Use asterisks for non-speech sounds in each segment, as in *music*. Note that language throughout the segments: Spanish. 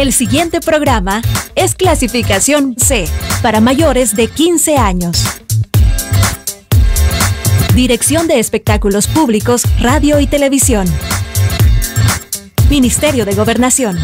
El siguiente programa es clasificación C para mayores de 15 años. Dirección de Espectáculos Públicos, Radio y Televisión. Ministerio de Gobernación.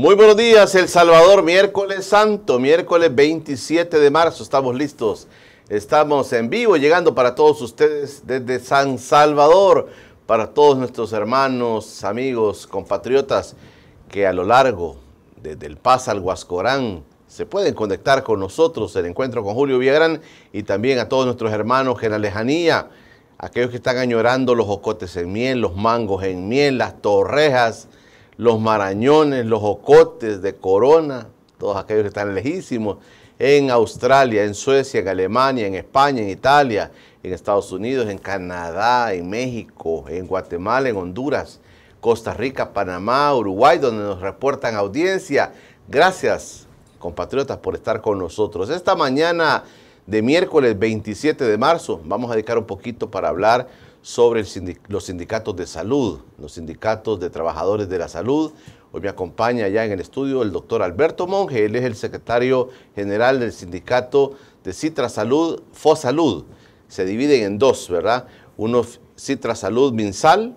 Muy buenos días, El Salvador, miércoles santo, miércoles 27 de marzo, estamos listos. Estamos en vivo llegando para todos ustedes desde San Salvador, para todos nuestros hermanos, amigos, compatriotas que a lo largo, desde El Paz al Huascorán, se pueden conectar con nosotros, el encuentro con Julio Villagrán y también a todos nuestros hermanos en la lejanía, aquellos que están añorando los ocotes en miel, los mangos en miel, las torrejas, los marañones, los ocotes de Corona, todos aquellos que están lejísimos, en Australia, en Suecia, en Alemania, en España, en Italia, en Estados Unidos, en Canadá, en México, en Guatemala, en Honduras, Costa Rica, Panamá, Uruguay, donde nos reportan audiencia. Gracias, compatriotas, por estar con nosotros. Esta mañana de miércoles 27 de marzo vamos a dedicar un poquito para hablar sobre los sindicatos de salud, los sindicatos de trabajadores de la salud. Hoy me acompaña ya en el estudio el doctor Alberto Monge, él es el secretario general del sindicato de Citra Salud, Fosalud. Se dividen en dos, ¿verdad? Uno Citra Salud Minsal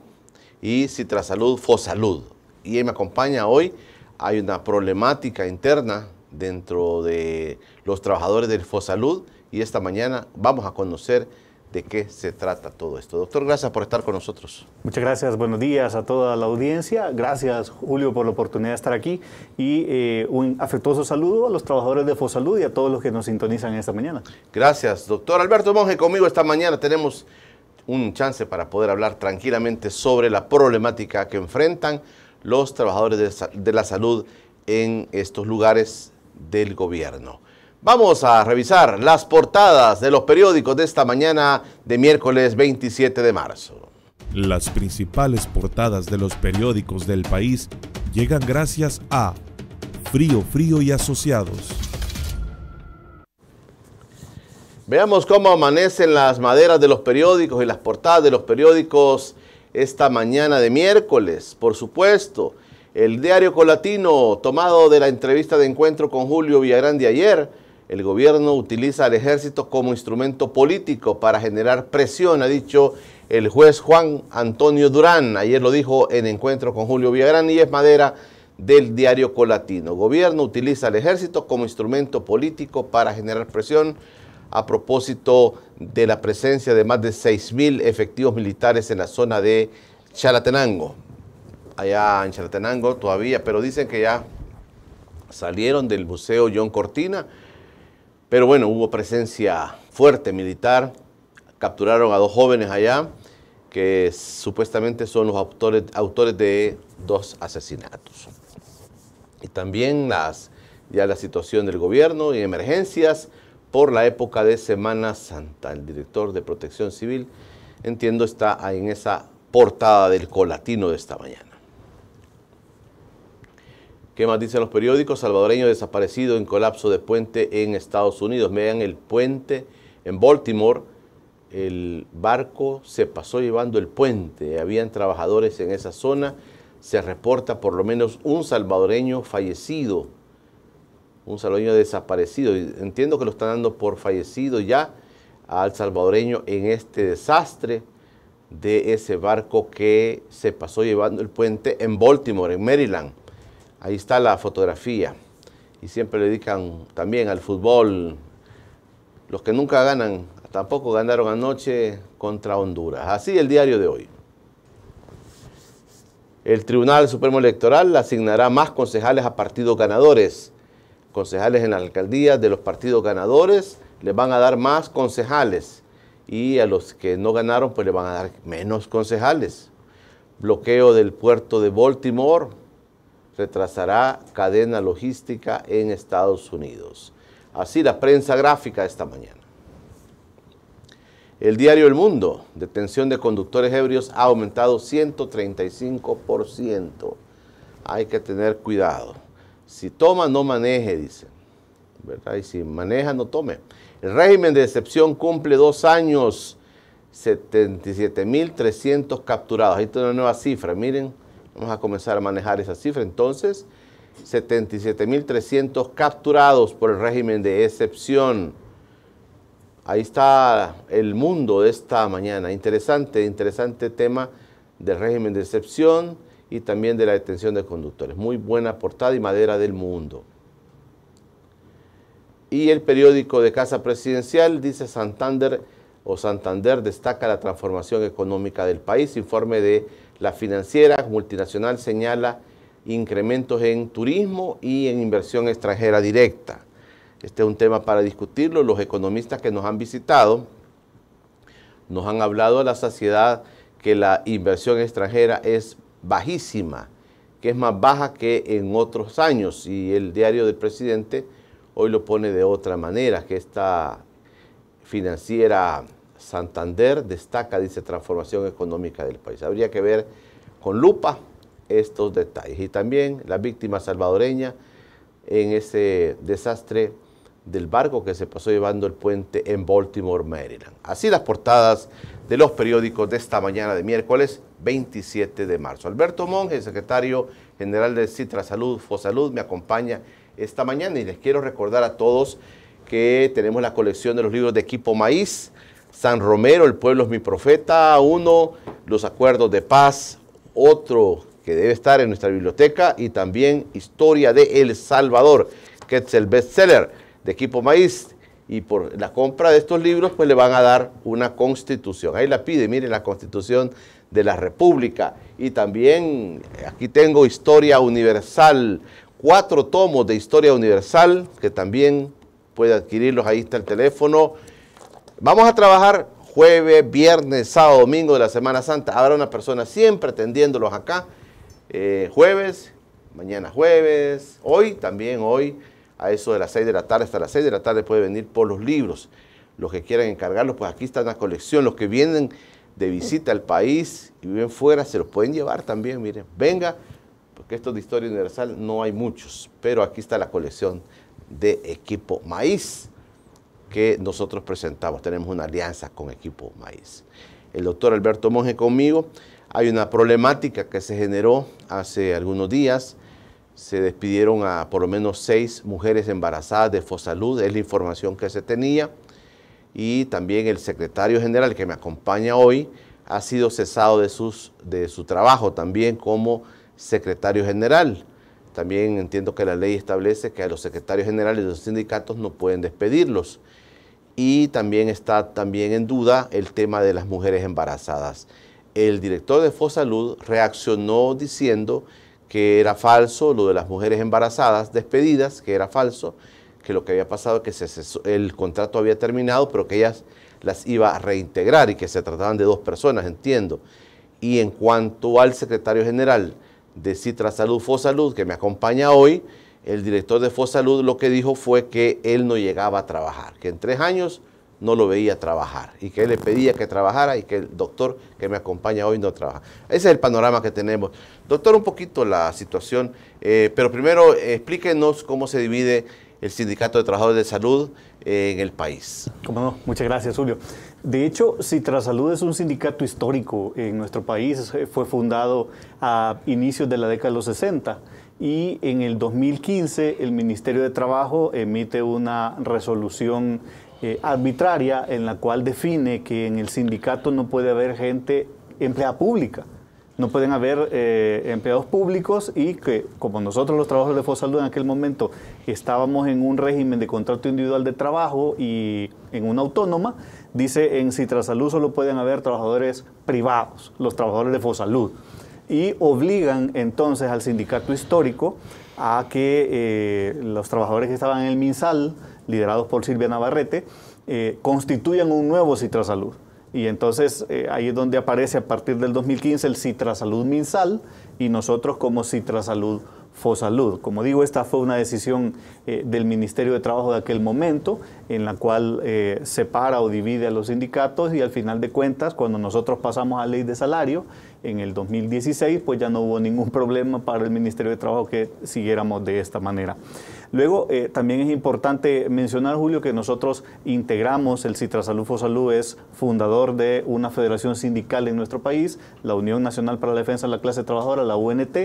y Citra Salud Fosalud. Y él me acompaña hoy. Hay una problemática interna dentro de los trabajadores del Fosalud y esta mañana vamos a conocer de qué se trata todo esto. Doctor, gracias por estar con nosotros. Muchas gracias, buenos días a toda la audiencia. Gracias, Julio, por la oportunidad de estar aquí y eh, un afectuoso saludo a los trabajadores de Fosalud y a todos los que nos sintonizan esta mañana. Gracias, doctor Alberto Monge, conmigo esta mañana tenemos un chance para poder hablar tranquilamente sobre la problemática que enfrentan los trabajadores de la salud en estos lugares del gobierno. Vamos a revisar las portadas de los periódicos de esta mañana de miércoles 27 de marzo. Las principales portadas de los periódicos del país llegan gracias a Frío Frío y Asociados. Veamos cómo amanecen las maderas de los periódicos y las portadas de los periódicos esta mañana de miércoles, por supuesto. El diario Colatino, tomado de la entrevista de encuentro con Julio Villagrán de ayer, el gobierno utiliza al ejército como instrumento político para generar presión, ha dicho el juez Juan Antonio Durán. Ayer lo dijo en encuentro con Julio Villagrán y es madera del diario Colatino. Gobierno utiliza al ejército como instrumento político para generar presión a propósito de la presencia de más de 6.000 efectivos militares en la zona de Chalatenango. Allá en Chalatenango todavía, pero dicen que ya salieron del Museo John Cortina pero bueno, hubo presencia fuerte militar, capturaron a dos jóvenes allá que supuestamente son los autores, de dos asesinatos. Y también las, ya la situación del gobierno y emergencias por la época de Semana Santa. El director de Protección Civil, entiendo, está en esa portada del colatino de esta mañana. ¿Qué más dicen los periódicos? Salvadoreño desaparecido en colapso de puente en Estados Unidos. Vean el puente en Baltimore. El barco se pasó llevando el puente. Habían trabajadores en esa zona. Se reporta por lo menos un salvadoreño fallecido. Un salvadoreño desaparecido. Entiendo que lo están dando por fallecido ya al salvadoreño en este desastre de ese barco que se pasó llevando el puente en Baltimore, en Maryland. Ahí está la fotografía. Y siempre le dedican también al fútbol. Los que nunca ganan, tampoco ganaron anoche contra Honduras. Así el diario de hoy. El Tribunal Supremo Electoral asignará más concejales a partidos ganadores. Concejales en la alcaldía de los partidos ganadores le van a dar más concejales y a los que no ganaron pues le van a dar menos concejales. Bloqueo del puerto de Baltimore retrasará cadena logística en Estados Unidos. Así la prensa gráfica esta mañana. El diario El Mundo, detención de conductores ebrios ha aumentado 135%. Hay que tener cuidado. Si toma, no maneje, dicen. ¿Verdad? Y si maneja, no tome. El régimen de excepción cumple dos años, 77.300 capturados. Ahí está una nueva cifra, miren. Vamos a comenzar a manejar esa cifra. Entonces, 77.300 capturados por el régimen de excepción. Ahí está el mundo de esta mañana. Interesante, interesante tema del régimen de excepción y también de la detención de conductores. Muy buena portada y madera del mundo. Y el periódico de Casa Presidencial dice Santander o Santander destaca la transformación económica del país. Informe de la financiera multinacional señala incrementos en turismo y en inversión extranjera directa. Este es un tema para discutirlo. Los economistas que nos han visitado nos han hablado a la saciedad que la inversión extranjera es bajísima, que es más baja que en otros años. Y el diario del presidente hoy lo pone de otra manera, que está financiera Santander destaca, dice, transformación económica del país. Habría que ver con lupa estos detalles. Y también la víctima salvadoreña en ese desastre del barco que se pasó llevando el puente en Baltimore, Maryland. Así las portadas de los periódicos de esta mañana de miércoles 27 de marzo. Alberto Monge, secretario general de Citra Salud, Fosalud, me acompaña esta mañana y les quiero recordar a todos que tenemos la colección de los libros de Equipo Maíz, San Romero, El pueblo es mi profeta, uno, Los acuerdos de paz, otro que debe estar en nuestra biblioteca y también Historia de El Salvador, que es el bestseller de Equipo Maíz. Y por la compra de estos libros, pues le van a dar una constitución. Ahí la pide, miren, la constitución de la República. Y también eh, aquí tengo Historia Universal, cuatro tomos de Historia Universal que también puede adquirirlos, ahí está el teléfono. Vamos a trabajar jueves, viernes, sábado, domingo de la Semana Santa. Habrá una persona siempre atendiéndolos acá. Eh, jueves, mañana jueves, hoy también, hoy a eso de las 6 de la tarde, hasta las 6 de la tarde puede venir por los libros. Los que quieran encargarlos, pues aquí está la colección. Los que vienen de visita al país y viven fuera, se los pueden llevar también, miren, venga, porque esto de historia universal no hay muchos, pero aquí está la colección de Equipo Maíz que nosotros presentamos. Tenemos una alianza con Equipo Maíz. El doctor Alberto Monge conmigo. Hay una problemática que se generó hace algunos días. Se despidieron a por lo menos seis mujeres embarazadas de Fosalud, es la información que se tenía. Y también el secretario general que me acompaña hoy ha sido cesado de, sus, de su trabajo también como secretario general. También entiendo que la ley establece que a los secretarios generales de los sindicatos no pueden despedirlos. Y también está también en duda el tema de las mujeres embarazadas. El director de Fosalud reaccionó diciendo que era falso lo de las mujeres embarazadas despedidas, que era falso, que lo que había pasado es que el contrato había terminado, pero que ellas las iba a reintegrar y que se trataban de dos personas, entiendo. Y en cuanto al secretario general, de Citra Salud Fosalud, que me acompaña hoy, el director de Fosalud lo que dijo fue que él no llegaba a trabajar, que en tres años no lo veía trabajar y que él le pedía que trabajara y que el doctor que me acompaña hoy no trabaja. Ese es el panorama que tenemos. Doctor, un poquito la situación, eh, pero primero eh, explíquenos cómo se divide el Sindicato de Trabajadores de Salud eh, en el país. Como muchas gracias, Julio. De hecho, Citrasalud es un sindicato histórico en nuestro país. Eh, fue fundado a inicios de la década de los 60 y en el 2015 el Ministerio de Trabajo emite una resolución eh, arbitraria en la cual define que en el sindicato no puede haber gente empleada pública. No pueden haber eh, empleados públicos y que, como nosotros los trabajadores de Fosalud en aquel momento estábamos en un régimen de contrato individual de trabajo y en una autónoma, Dice, en Citrasalud solo pueden haber trabajadores privados, los trabajadores de Fosalud. Y obligan entonces al sindicato histórico a que eh, los trabajadores que estaban en el MinSal, liderados por Silvia Navarrete, eh, constituyan un nuevo Citrasalud. Y entonces eh, ahí es donde aparece a partir del 2015 el Citrasalud MinSal y nosotros como Citrasalud Fosalud. Como digo, esta fue una decisión eh, del Ministerio de Trabajo de aquel momento, en la cual eh, separa o divide a los sindicatos y al final de cuentas, cuando nosotros pasamos a ley de salario en el 2016, pues ya no hubo ningún *laughs* problema para el Ministerio de Trabajo que siguiéramos de esta manera. Luego, eh, también es importante mencionar, Julio, que nosotros integramos el Citrasalud Fosalud, es fundador de una federación sindical en nuestro país, la Unión Nacional para la Defensa de la Clase Trabajadora, la UNT,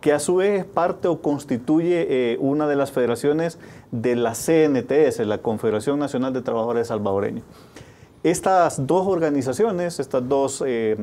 que a su vez es parte o constituye eh, una de las federaciones de la CNTS, la Confederación Nacional de Trabajadores Salvadoreños. Estas dos organizaciones, estas dos eh,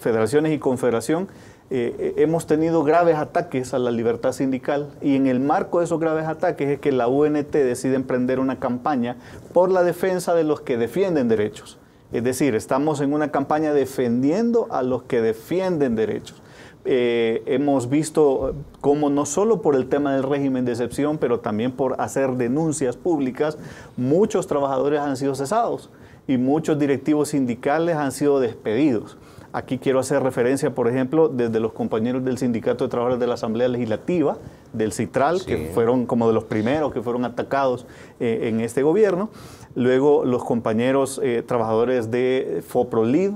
federaciones y confederación, eh, eh, hemos tenido graves ataques a la libertad sindical y en el marco de esos graves ataques es que la UNT decide emprender una campaña por la defensa de los que defienden derechos. Es decir, estamos en una campaña defendiendo a los que defienden derechos. Eh, hemos visto cómo no solo por el tema del régimen de excepción, pero también por hacer denuncias públicas, muchos trabajadores han sido cesados y muchos directivos sindicales han sido despedidos. Aquí quiero hacer referencia, por ejemplo, desde los compañeros del Sindicato de Trabajadores de la Asamblea Legislativa, del Citral, que fueron como de los primeros que fueron atacados eh, en este gobierno. Luego los compañeros eh, trabajadores de FOPROLID,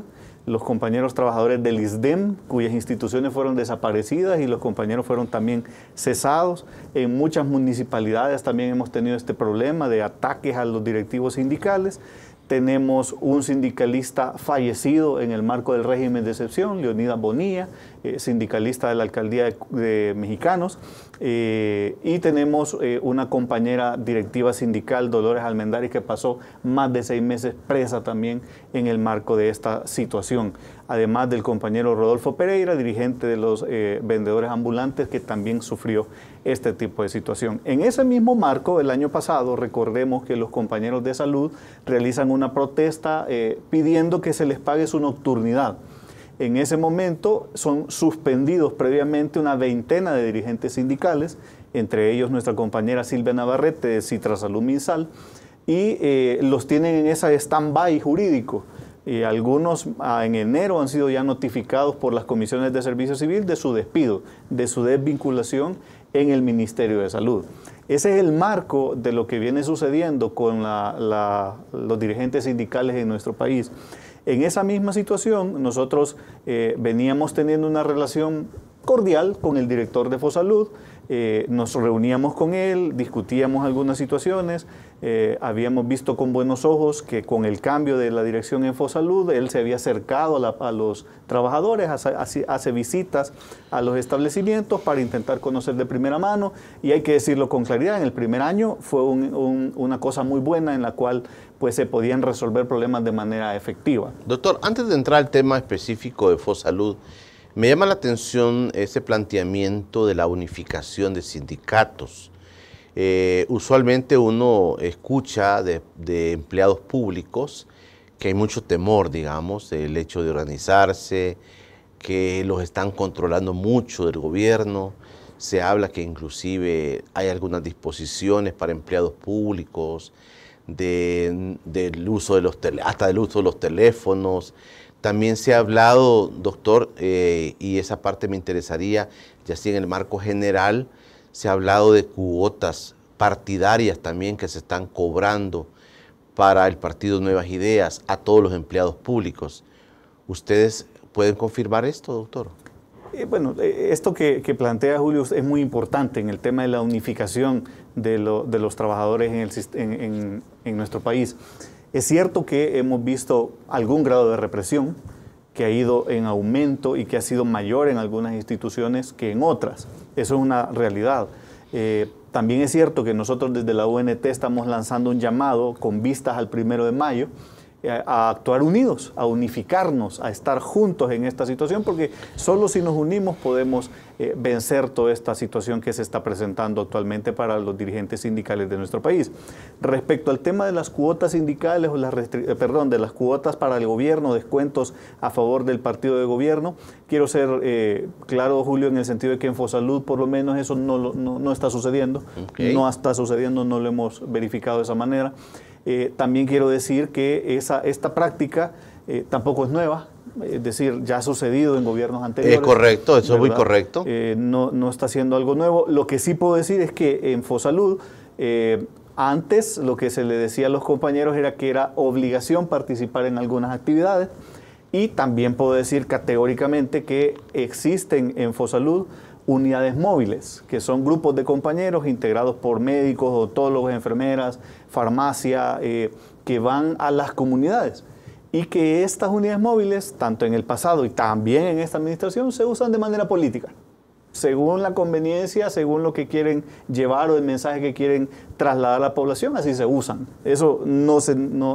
los compañeros trabajadores del ISDEM, cuyas instituciones fueron desaparecidas y los compañeros fueron también cesados. En muchas municipalidades también hemos tenido este problema de ataques a los directivos sindicales tenemos un sindicalista fallecido en el marco del régimen de excepción, Leonida Bonilla, eh, sindicalista de la alcaldía de, Mexicanos, eh, y tenemos eh, una compañera directiva sindical, Dolores Almendari, que pasó más de seis meses presa también en el marco de esta situación, además del compañero Rodolfo Pereira, dirigente de los vendedores ambulantes, que también sufrió este tipo de situación. En ese mismo marco, el año pasado, recordemos que los compañeros de salud realizan una protesta eh, pidiendo que se les pague su nocturnidad. En ese momento son suspendidos previamente una veintena de dirigentes sindicales, entre ellos nuestra compañera Silvia Navarrete de Citra Salud Minsal, y eh, los tienen en ese stand-by jurídico. Y algunos ah, en enero han sido ya notificados por las comisiones de servicio civil de su despido, de su desvinculación en el Ministerio de Salud. Ese es el marco de lo que viene sucediendo con los dirigentes sindicales en nuestro país. En esa misma situación, nosotros eh, veníamos teniendo una relación cordial con el director de Fosalud, eh, nos reuníamos con él, discutíamos algunas situaciones, eh, habíamos visto con buenos ojos que con el cambio de la dirección en Fosalud, él se había acercado a, los trabajadores, hace, visitas a los establecimientos para intentar conocer de primera mano. Y hay que decirlo con claridad, en el primer año fue una cosa muy buena en la cual pues, se podían resolver problemas de manera efectiva. Doctor, antes de entrar al tema específico de Fosalud, me llama la atención ese planteamiento de la unificación de sindicatos eh, usualmente uno escucha de, empleados públicos que hay mucho temor, digamos, del hecho de organizarse, que los están controlando mucho del gobierno. Se habla que inclusive hay algunas disposiciones para empleados públicos, del uso de los hasta del uso de los teléfonos. También se ha hablado, doctor, eh, y esa parte me interesaría, ya si en el marco general, se ha hablado de cuotas partidarias también que se están cobrando para el partido Nuevas Ideas a todos los empleados públicos. ¿Ustedes pueden confirmar esto, doctor? Eh, bueno, eh, esto que, plantea Julio es muy importante en el tema de la unificación de, los trabajadores en nuestro país. Es cierto que hemos visto algún grado de represión, que ha ido en aumento y que ha sido mayor en algunas instituciones que en otras. Eso es una realidad. Eh, también es cierto que nosotros desde la UNT estamos lanzando un llamado con vistas al primero de mayo eh, a actuar unidos, a unificarnos, a estar juntos en esta situación, porque solo si nos unimos podemos eh, vencer toda esta situación que se está presentando actualmente para los dirigentes sindicales de nuestro país. Respecto al tema de las cuotas sindicales o las eh, perdón, de las cuotas para el gobierno, descuentos a favor del partido de gobierno, quiero ser eh, claro, Julio, en el sentido de que en Fosalud por lo menos eso no, no, no está sucediendo, no está sucediendo, no lo hemos verificado de esa manera. también quiero decir que esa, esta práctica tampoco es nueva, es decir, ya ha sucedido en gobiernos anteriores. Es correcto, eso es muy correcto. Eh, no, está haciendo algo nuevo. Lo que sí puedo decir es que en Fosalud, eh, antes lo que se le decía a los compañeros era que era obligación participar en algunas actividades y también puedo decir categóricamente que existen en Fosalud unidades móviles, que son grupos de compañeros integrados por médicos, odontólogos, enfermeras, farmacia, eh, que van a las comunidades y que estas unidades móviles, tanto en el pasado y también en esta administración, se usan de manera política, según la conveniencia, según lo que quieren llevar o el mensaje que quieren trasladar a la población, así se usan. Eso no,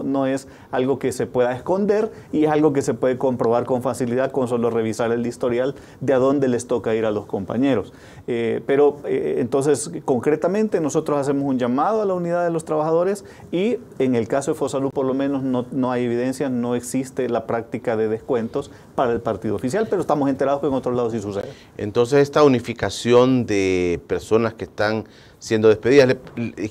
no, es algo que se pueda esconder y es algo que se puede comprobar con facilidad con solo revisar el historial de a dónde les toca ir a los compañeros. Eh, pero eh, entonces, concretamente, nosotros hacemos un llamado a la unidad de los trabajadores y en el caso de Fosalud, por lo menos, no, no hay evidencia, no existe la práctica de descuentos para el partido oficial, pero estamos enterados que en otros lados sí sucede. Entonces, esta unificación de personas que están siendo despedidas.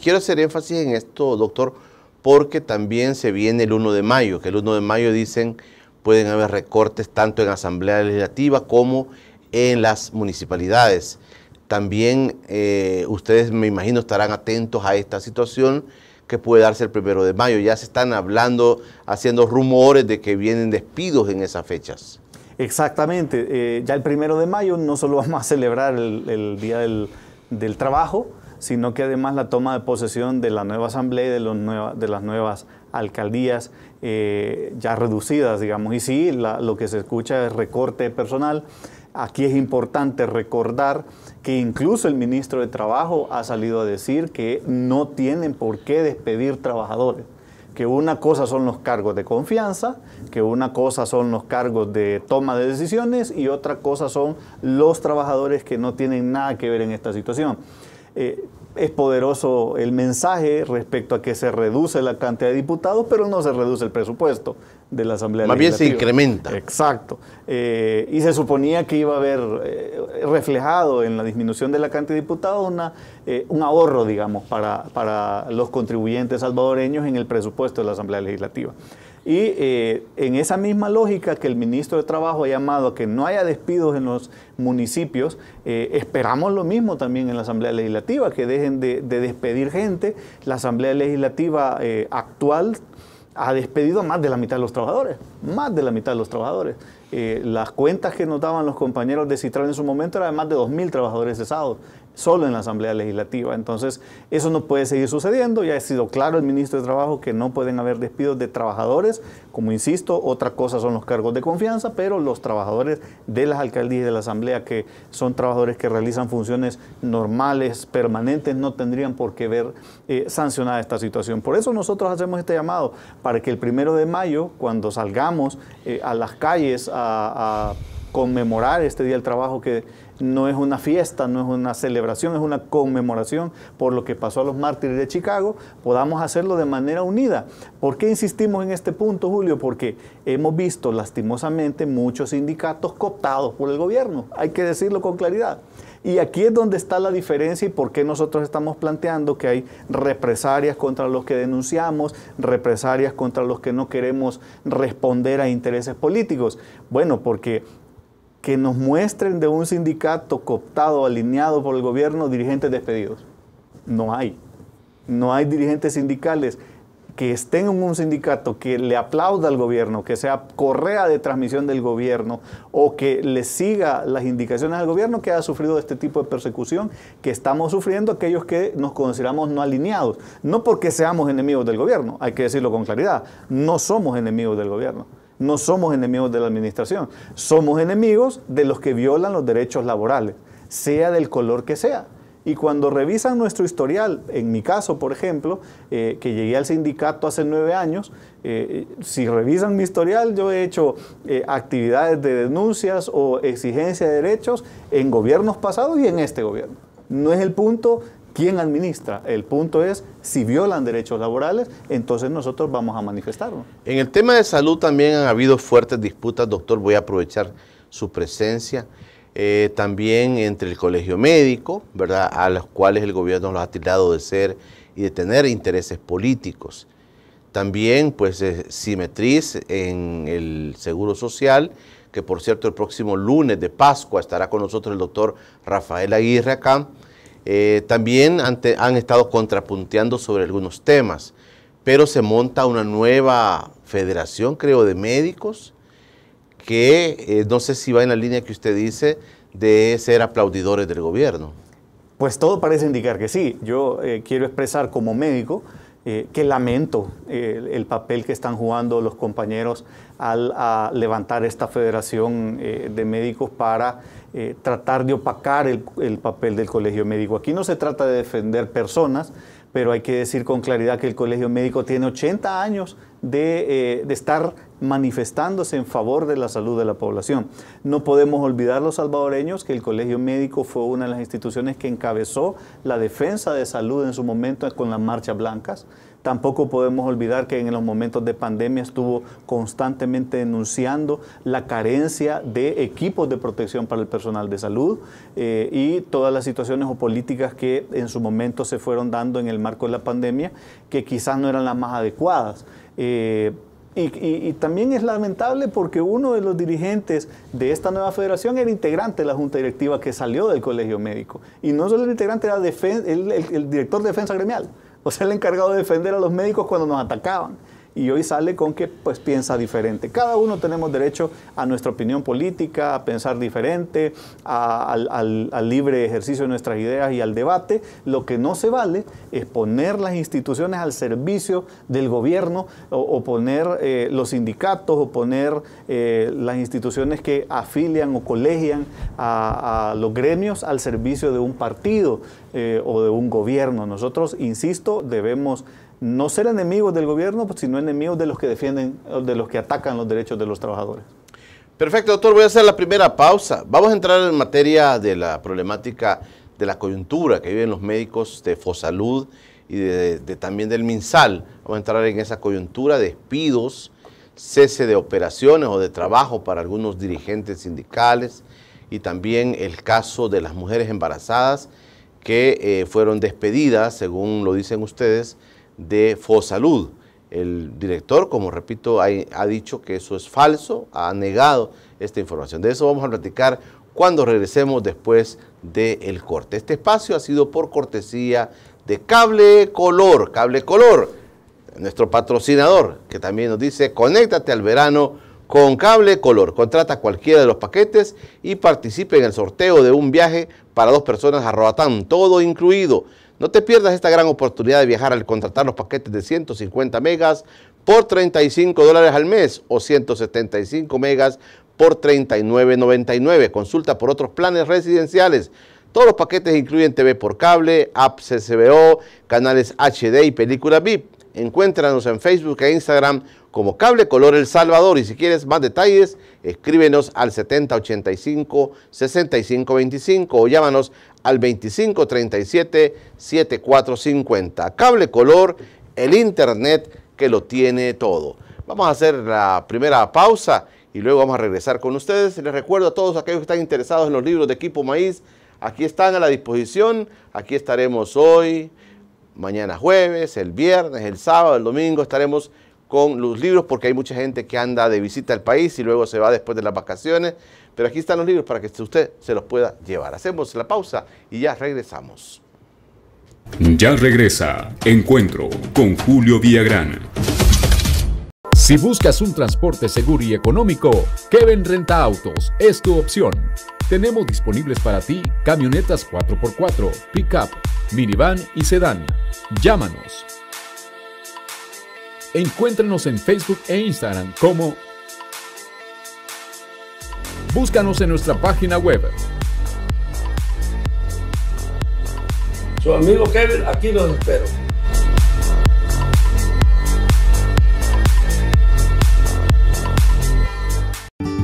quiero hacer énfasis en esto, doctor, porque también se viene el 1 de mayo, que el 1 de mayo dicen pueden haber recortes tanto en Asamblea Legislativa como en las municipalidades. También eh, ustedes, me imagino, estarán atentos a esta situación que puede darse el primero de mayo. Ya se están hablando, haciendo rumores de que vienen despidos en esas fechas. Exactamente. Eh, ya el primero de mayo no solo vamos a celebrar el, Día del, del Trabajo, sino que además la toma de posesión de la nueva asamblea y de, de las nuevas alcaldías eh, ya reducidas, digamos. Y sí, lo que se escucha es recorte personal. Aquí es importante recordar que incluso el ministro de Trabajo ha salido a decir que no tienen por qué despedir trabajadores que una cosa son los cargos de confianza, que una cosa son los cargos de toma de decisiones y otra cosa son los trabajadores que no tienen nada que ver en esta situación. Eh, es poderoso el mensaje respecto a que se reduce la cantidad de diputados, pero no se reduce el presupuesto de la Asamblea Más bien se incrementa. Exacto. Eh, y se suponía que iba a haber eh, reflejado en la disminución de la cantidad de diputados una, un ahorro, digamos, para los contribuyentes salvadoreños en el presupuesto de la Asamblea Legislativa. Y eh, en esa misma lógica que el ministro de Trabajo ha llamado a que no haya despidos en los municipios, eh, esperamos lo mismo también en la Asamblea Legislativa, que dejen de, despedir gente. La Asamblea Legislativa eh, actual ha despedido a más de la mitad de los trabajadores, más de la mitad de los trabajadores. las cuentas que nos daban los compañeros de Citral en su momento eran de más de 2.000 trabajadores cesados solo en la Asamblea Legislativa. Entonces, eso no puede seguir sucediendo. Ya ha sido claro el ministro de Trabajo que no pueden haber despidos de trabajadores. Como insisto, otra cosa son los cargos de confianza, pero los trabajadores de las alcaldías y de la Asamblea, que son trabajadores que realizan funciones normales, permanentes, no tendrían por qué ver eh, sancionada esta situación. Por eso nosotros hacemos este llamado, para que el primero de mayo, cuando salgamos eh, a las calles a, a conmemorar este Día del Trabajo que no es una fiesta, no es una celebración, es una conmemoración por lo que pasó a los mártires de Chicago, podamos hacerlo de manera unida. ¿Por qué insistimos en este punto, Julio? Porque hemos visto lastimosamente muchos sindicatos cooptados por el gobierno, hay que decirlo con claridad. Y aquí es donde está la diferencia y por qué nosotros estamos planteando que hay represalias contra los que denunciamos, represalias contra los que no queremos responder a intereses políticos. Bueno, porque que nos muestren de un sindicato cooptado, alineado por el gobierno, dirigentes despedidos. No hay. No hay dirigentes sindicales que estén en un sindicato que le aplauda al gobierno, que sea correa de transmisión del gobierno o que le siga las indicaciones al gobierno que ha sufrido este tipo de persecución que estamos sufriendo aquellos que nos consideramos no alineados. No porque seamos enemigos del gobierno, hay que decirlo con claridad, no somos enemigos del gobierno no somos enemigos de la administración, somos enemigos de los que violan los derechos laborales, sea del color que sea. Y cuando revisan nuestro historial, en mi caso, por ejemplo, eh, que llegué al sindicato hace nueve años, eh, si revisan mi historial, yo he hecho eh, actividades de denuncias o exigencia de derechos en gobiernos pasados y en este gobierno. No es el punto quién administra. El punto es, si violan derechos laborales, entonces nosotros vamos a manifestarlo. En el tema de salud también han habido fuertes disputas, doctor, voy a aprovechar su presencia. Eh, también entre el colegio médico, ¿verdad? a los cuales el gobierno los ha tirado de ser y de tener intereses políticos. También, pues, simetriz eh, en el Seguro Social, que por cierto el próximo lunes de Pascua estará con nosotros el doctor Rafael Aguirre acá eh, también han estado contrapunteando sobre algunos temas, pero se monta una nueva federación, creo, de médicos, que eh, no sé si va en la línea que usted dice de ser aplaudidores del gobierno. Pues todo parece indicar que sí. Yo eh, quiero expresar como médico que lamento el papel que están jugando los compañeros al levantar esta federación de médicos para eh, tratar de opacar el, papel del colegio médico. Aquí no se trata de defender personas, pero hay que decir con claridad que el colegio médico tiene 80 años de, eh, de, estar manifestándose en favor de la salud de la población. No podemos olvidar los salvadoreños que el Colegio Médico fue una de las instituciones que encabezó la defensa de salud en su momento con las marchas blancas. Tampoco podemos olvidar que en los momentos de pandemia estuvo constantemente denunciando la carencia de equipos de protección para el personal de salud eh, y todas las situaciones o políticas que en su momento se fueron dando en el marco de la pandemia, que quizás no eran las más adecuadas. Eh, y, también es lamentable porque uno de los dirigentes de esta nueva federación era integrante de la junta directiva que salió del colegio médico. Y no solo el integrante, era el director de defensa gremial o sea, el encargado de defender a los médicos cuando nos atacaban y hoy sale con que pues piensa diferente. Cada uno tenemos derecho a nuestra opinión política, a pensar diferente, al, libre ejercicio de nuestras ideas y al debate. Lo que no se vale es poner las instituciones al servicio del gobierno o, poner eh, los sindicatos o poner eh, las instituciones que afilian o colegian a, los gremios al servicio de un partido eh, o de un gobierno. Nosotros, insisto, debemos no ser enemigos del gobierno, pues, sino enemigos de los que defienden, de los que atacan los derechos de los trabajadores. Perfecto, doctor, voy a hacer la primera pausa. Vamos a entrar en materia de la problemática de la coyuntura que viven los médicos de Fosalud y de, también del MinSal. Vamos a entrar en esa coyuntura, despidos, cese de operaciones o de trabajo para algunos dirigentes sindicales y también el caso de las mujeres embarazadas que eh, fueron despedidas, según lo dicen ustedes, de Fosalud. El director, como repito, ha, dicho que eso es falso, ha negado esta información. De eso vamos a platicar cuando regresemos después del corte. Este espacio ha sido por cortesía de Cable Color, Cable Color, nuestro patrocinador, que también nos dice, conéctate al verano con Cable Color. Contrata cualquiera de los paquetes y participe en el sorteo de un viaje para dos personas a Roatán, todo incluido. No te pierdas esta gran oportunidad de viajar al contratar los paquetes de 150 megas por 35 dólares al mes o 175 megas por 39.99. Consulta por otros planes residenciales. Todos los paquetes incluyen TV por cable, apps CBO, canales HD y películas VIP. Encuéntranos en Facebook e Instagram como Cable Color El Salvador y si quieres más detalles, escríbenos al 7085-6525 o llámanos al 2537-7450. Cable color, el internet que lo tiene todo. Vamos a hacer la primera pausa y luego vamos a regresar con ustedes. Les recuerdo a todos aquellos que están interesados en los libros de Equipo Maíz, aquí están a la disposición, aquí estaremos hoy, mañana jueves, el viernes, el sábado, el domingo, estaremos con los libros porque hay mucha gente que anda de visita al país y luego se va después de las vacaciones. Pero aquí están los libros para que usted se los pueda llevar. Hacemos la pausa y ya regresamos. Ya regresa Encuentro con Julio Villagrán. Si buscas un transporte seguro y económico, Kevin Renta Autos es tu opción. Tenemos disponibles para ti camionetas 4x4, pickup, minivan y sedán. Llámanos. Encuéntranos en Facebook e Instagram como Búscanos en nuestra página web. Su amigo Kevin, aquí los espero.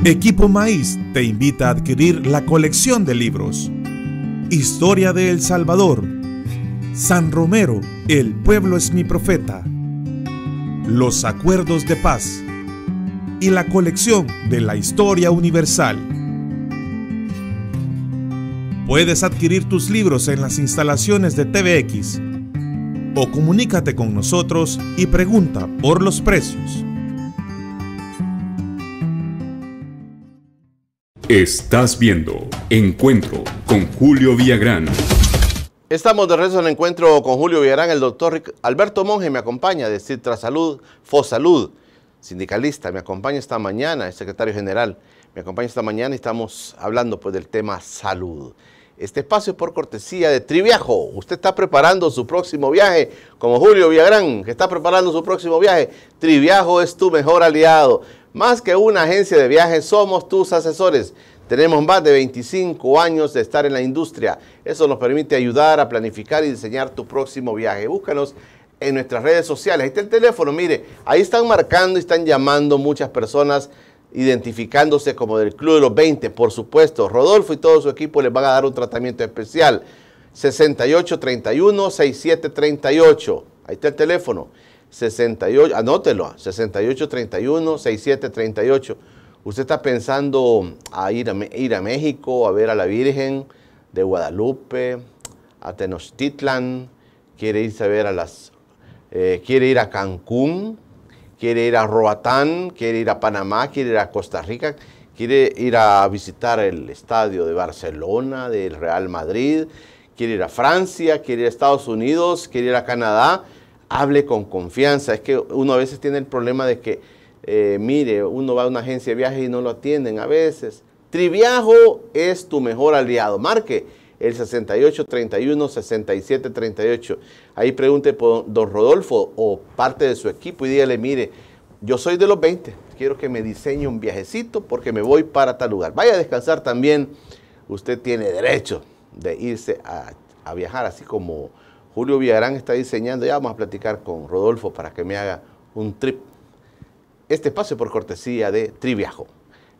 Equipo Maíz te invita a adquirir la colección de libros. Historia de El Salvador. San Romero, El pueblo es mi profeta. Los acuerdos de paz y la colección de la historia universal. Puedes adquirir tus libros en las instalaciones de TVX o comunícate con nosotros y pregunta por los precios. Estás viendo Encuentro con Julio Villagrán. Estamos de regreso en encuentro con Julio Villagrán El doctor Alberto Monge me acompaña de Citra Salud, Fosalud, sindicalista, me acompaña esta mañana, el secretario general, me acompaña esta mañana y estamos hablando pues, del tema salud. Este espacio es por cortesía de Triviajo. Usted está preparando su próximo viaje, como Julio Villagrán, que está preparando su próximo viaje. Triviajo es tu mejor aliado. Más que una agencia de viajes, somos tus asesores. Tenemos más de 25 años de estar en la industria. Eso nos permite ayudar a planificar y diseñar tu próximo viaje. Búscanos en nuestras redes sociales. Ahí está el teléfono, mire, ahí están marcando, y están llamando muchas personas identificándose como del Club de los 20, por supuesto. Rodolfo y todo su equipo les van a dar un tratamiento especial. 6831-6738. Ahí está el teléfono. 68, anótelo, 6831-6738. Usted está pensando a ir, a ir a México, a ver a la Virgen de Guadalupe, a Tenochtitlan, quiere irse a ver a las eh, quiere ir a Cancún, quiere ir a Roatán, quiere ir a Panamá, quiere ir a Costa Rica, quiere ir a visitar el estadio de Barcelona, del Real Madrid, quiere ir a Francia, quiere ir a Estados Unidos, quiere ir a Canadá, hable con confianza. Es que uno a veces tiene el problema de que, eh, mire, uno va a una agencia de viajes y no lo atienden a veces. Triviajo es tu mejor aliado. Marque el 6831-6738. Ahí pregunte por don Rodolfo o parte de su equipo y dígale, mire, yo soy de los 20, quiero que me diseñe un viajecito porque me voy para tal lugar. Vaya a descansar también, usted tiene derecho de irse a, viajar, así como Julio Villarán está diseñando. Ya vamos a platicar con Rodolfo para que me haga un trip. Este espacio por cortesía de Triviajo.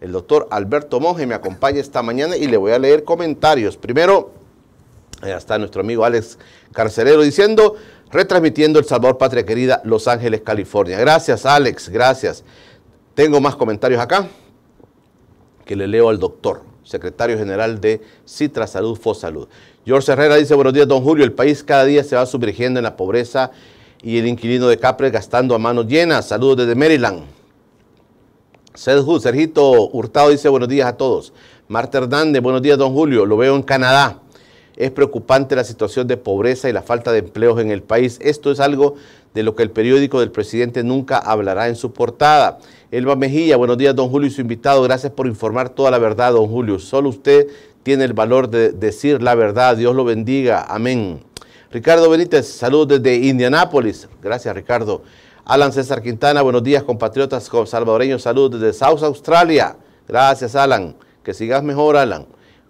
El doctor Alberto Monge me acompaña esta mañana y le voy a leer comentarios. Primero, está nuestro amigo Alex Carcelero diciendo, retransmitiendo El Salvador Patria Querida, Los Ángeles, California. Gracias, Alex, gracias. Tengo más comentarios acá que le leo al doctor, secretario general de Citra Salud Fosalud. George Herrera dice, buenos días, don Julio. El país cada día se va sumergiendo en la pobreza y el inquilino de Capres gastando a manos llenas. Saludos desde Maryland. Sedhu, Sergito Hurtado dice buenos días a todos. Marta Hernández, buenos días, don Julio. Lo veo en Canadá. Es preocupante la situación de pobreza y la falta de empleos en el país. Esto es algo de lo que el periódico del presidente nunca hablará en su portada. Elba Mejía, buenos días, don Julio y su invitado. Gracias por informar toda la verdad, don Julio. Solo usted tiene el valor de decir la verdad. Dios lo bendiga. Amén. Ricardo Benítez, saludos desde Indianápolis. Gracias, Ricardo. Alan César Quintana, buenos días compatriotas salvadoreños, salud desde South Australia. Gracias Alan, que sigas mejor Alan.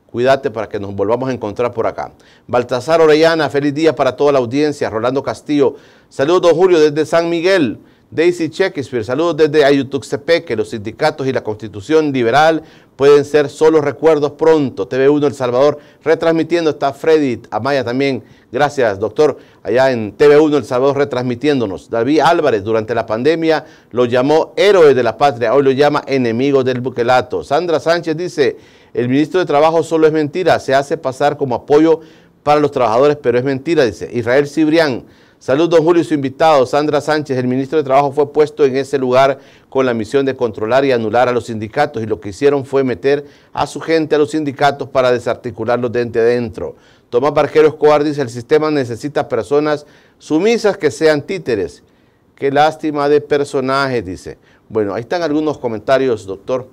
Cuídate para que nos volvamos a encontrar por acá. Baltasar Orellana, feliz día para toda la audiencia. Rolando Castillo, saludos Julio desde San Miguel. Daisy Shakespeare, saludos desde CP, que los sindicatos y la constitución liberal pueden ser solo recuerdos pronto. TV1 El Salvador retransmitiendo, está Freddy Amaya también, gracias doctor, allá en TV1 El Salvador retransmitiéndonos. David Álvarez durante la pandemia lo llamó héroe de la patria, hoy lo llama enemigo del buquelato. Sandra Sánchez dice, el ministro de Trabajo solo es mentira, se hace pasar como apoyo para los trabajadores, pero es mentira, dice Israel Cibrián. Salud, don Julio y su invitado, Sandra Sánchez, el ministro de Trabajo, fue puesto en ese lugar con la misión de controlar y anular a los sindicatos y lo que hicieron fue meter a su gente a los sindicatos para desarticularlos de adentro. Tomás Barquero Escobar dice, el sistema necesita personas sumisas que sean títeres. Qué lástima de personajes, dice. Bueno, ahí están algunos comentarios, doctor,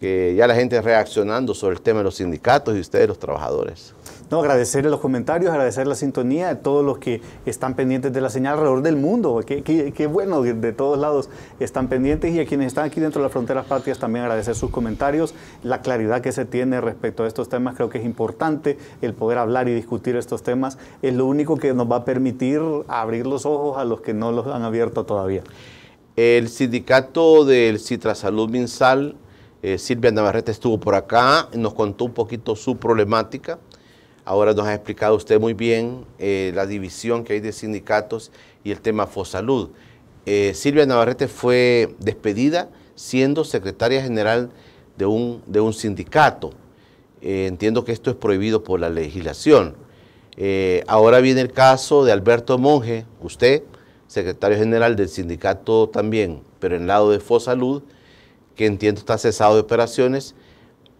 que ya la gente reaccionando sobre el tema de los sindicatos y ustedes los trabajadores. No, agradecer los comentarios, agradecer la sintonía de todos los que están pendientes de la señal alrededor del mundo. Qué, bueno, de todos lados están pendientes y a quienes están aquí dentro de las fronteras patrias también agradecer sus comentarios, la claridad que se tiene respecto a estos temas. Creo que es importante el poder hablar y discutir estos temas. Es lo único que nos va a permitir abrir los ojos a los que no los han abierto todavía. El sindicato del Citrasalud Minsal, eh, Silvia Navarrete estuvo por acá, nos contó un poquito su problemática. Ahora nos ha explicado usted muy bien eh, la división que hay de sindicatos y el tema Fosalud. Eh, Silvia Navarrete fue despedida siendo secretaria general de un, de un sindicato. Eh, entiendo que esto es prohibido por la legislación. ahora viene el caso de Alberto Monge, usted, secretario general del sindicato también, pero en el lado de Fosalud, que entiendo está cesado de operaciones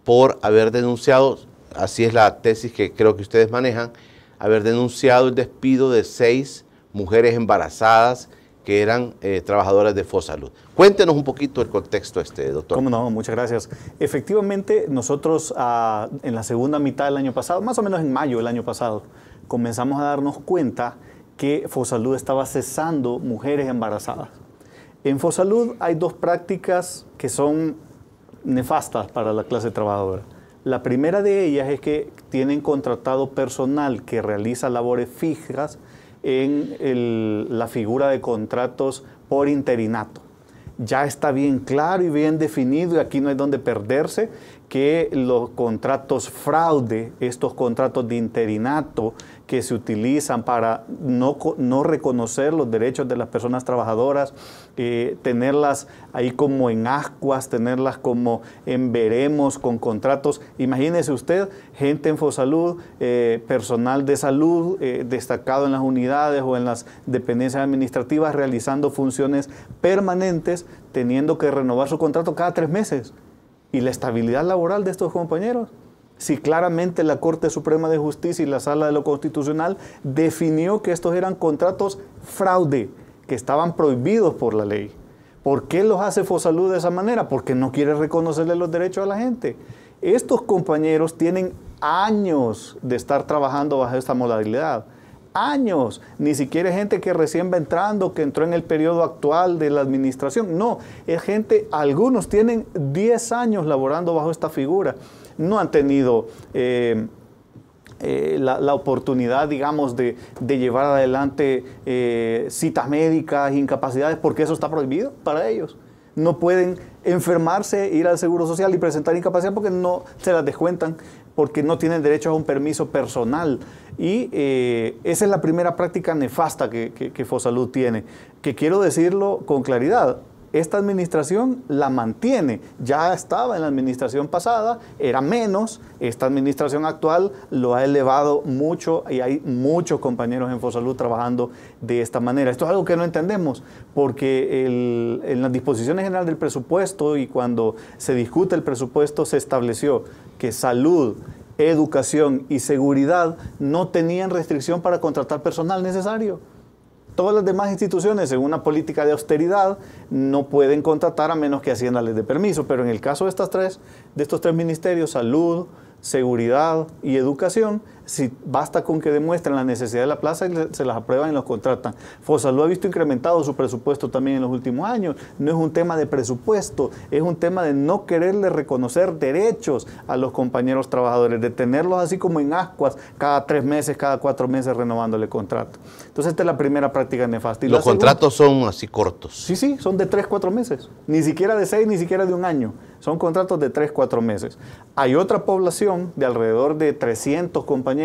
por haber denunciado así es la tesis que creo que ustedes manejan, haber denunciado el despido de seis mujeres embarazadas que eran eh, trabajadoras de Fosalud. Cuéntenos un poquito el contexto este, doctor. Cómo no, muchas gracias. Efectivamente, nosotros ah, en la segunda mitad del año pasado, más o menos en mayo del año pasado, comenzamos a darnos cuenta que Fosalud estaba cesando mujeres embarazadas. En Fosalud hay dos prácticas que son nefastas para la clase trabajadora. La primera de ellas es que tienen contratado personal que realiza labores fijas en la figura de contratos por interinato. Ya está bien claro y bien definido y aquí no hay donde perderse que los contratos fraude, estos contratos de interinato que se utilizan para no, reconocer los derechos de las personas trabajadoras, eh, tenerlas ahí como en ascuas, tenerlas como en veremos con contratos. Imagínese usted, gente en Fosalud, eh, personal de salud eh, destacado en las unidades o en las dependencias administrativas realizando funciones permanentes, teniendo que renovar su contrato cada tres meses y la estabilidad laboral de estos compañeros. Si claramente la Corte Suprema de Justicia y la Sala de lo Constitucional definió que estos eran contratos fraude, que estaban prohibidos por la ley. ¿Por qué los hace Fosalud de esa manera? Porque no quiere reconocerle los derechos a la gente. Estos compañeros tienen años de estar trabajando bajo esta modalidad años, ni siquiera gente que recién va entrando, que entró en el periodo actual de la administración, no, es gente, algunos tienen 10 años laborando bajo esta figura, no han tenido... Eh, eh, la, oportunidad, digamos, de, llevar adelante eh, citas médicas, incapacidades, porque eso está prohibido para ellos. No pueden enfermarse, ir al Seguro Social y presentar incapacidad porque no se las descuentan porque no tienen derecho a un permiso personal. Y eh, esa es la primera práctica nefasta que, que, que Fosalud tiene, que quiero decirlo con claridad, esta administración la mantiene. Ya estaba en la administración pasada, era menos, esta administración actual lo ha elevado mucho y hay muchos compañeros en Fosalud trabajando de esta manera. Esto es algo que no entendemos porque en las disposiciones generales del presupuesto y cuando se discute el presupuesto se estableció que salud educación y seguridad no tenían restricción para contratar personal necesario. Todas las demás instituciones, en una política de austeridad, no pueden contratar a menos que Hacienda de permiso. Pero en el caso de, estas tres, de estos tres ministerios, salud, seguridad y educación, si basta con que demuestren la necesidad de la plaza, se las aprueban y los contratan. FOSA lo ha visto incrementado su presupuesto también en los últimos años. No es un tema de presupuesto, es un tema de no quererle reconocer derechos a los compañeros trabajadores, de tenerlos así como en ascuas, cada tres meses, cada cuatro meses renovándole contrato. Entonces esta es la primera práctica nefasta. los contratos son así cortos. Sí, sí, son de tres, cuatro meses. Ni siquiera de seis, ni siquiera de un año. Son contratos de tres, cuatro meses. Hay otra población de alrededor de 300 compañeros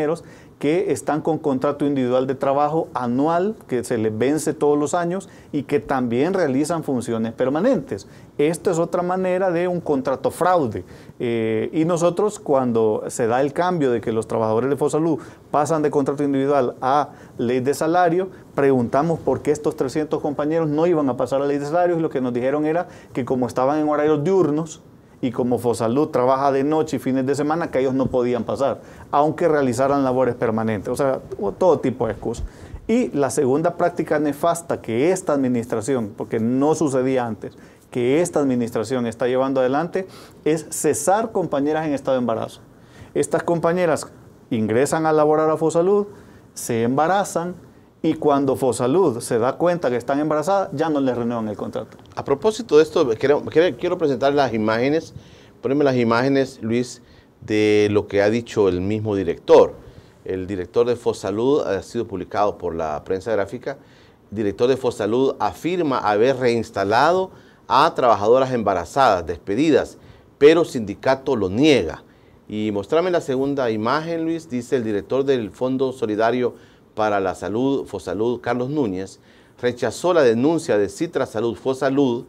que están con contrato individual de trabajo anual que se les vence todos los años y que también realizan funciones permanentes. Esto es otra manera de un contrato fraude. Eh, y nosotros cuando se da el cambio de que los trabajadores de Fosalud pasan de contrato individual a ley de salario, preguntamos por qué estos 300 compañeros no iban a pasar a ley de salario y lo que nos dijeron era que como estaban en horarios diurnos, y como Fosalud trabaja de noche y fines de semana, que ellos no podían pasar, aunque realizaran labores permanentes, o sea, todo tipo de excusas. Y la segunda práctica nefasta que esta administración, porque no sucedía antes, que esta administración está llevando adelante, es cesar compañeras en estado de embarazo. Estas compañeras ingresan a laborar a Fosalud, se embarazan, y cuando Fosalud se da cuenta que están embarazadas, ya no les renuevan el contrato. A propósito de esto, quiero, quiero presentar las imágenes, poneme las imágenes, Luis, de lo que ha dicho el mismo director. El director de Fosalud ha sido publicado por la prensa gráfica. El director de Fosalud afirma haber reinstalado a trabajadoras embarazadas, despedidas, pero sindicato lo niega. Y mostrame la segunda imagen, Luis, dice el director del Fondo Solidario para la Salud, Fosalud, Carlos Núñez, rechazó la denuncia de Citra Salud Fosalud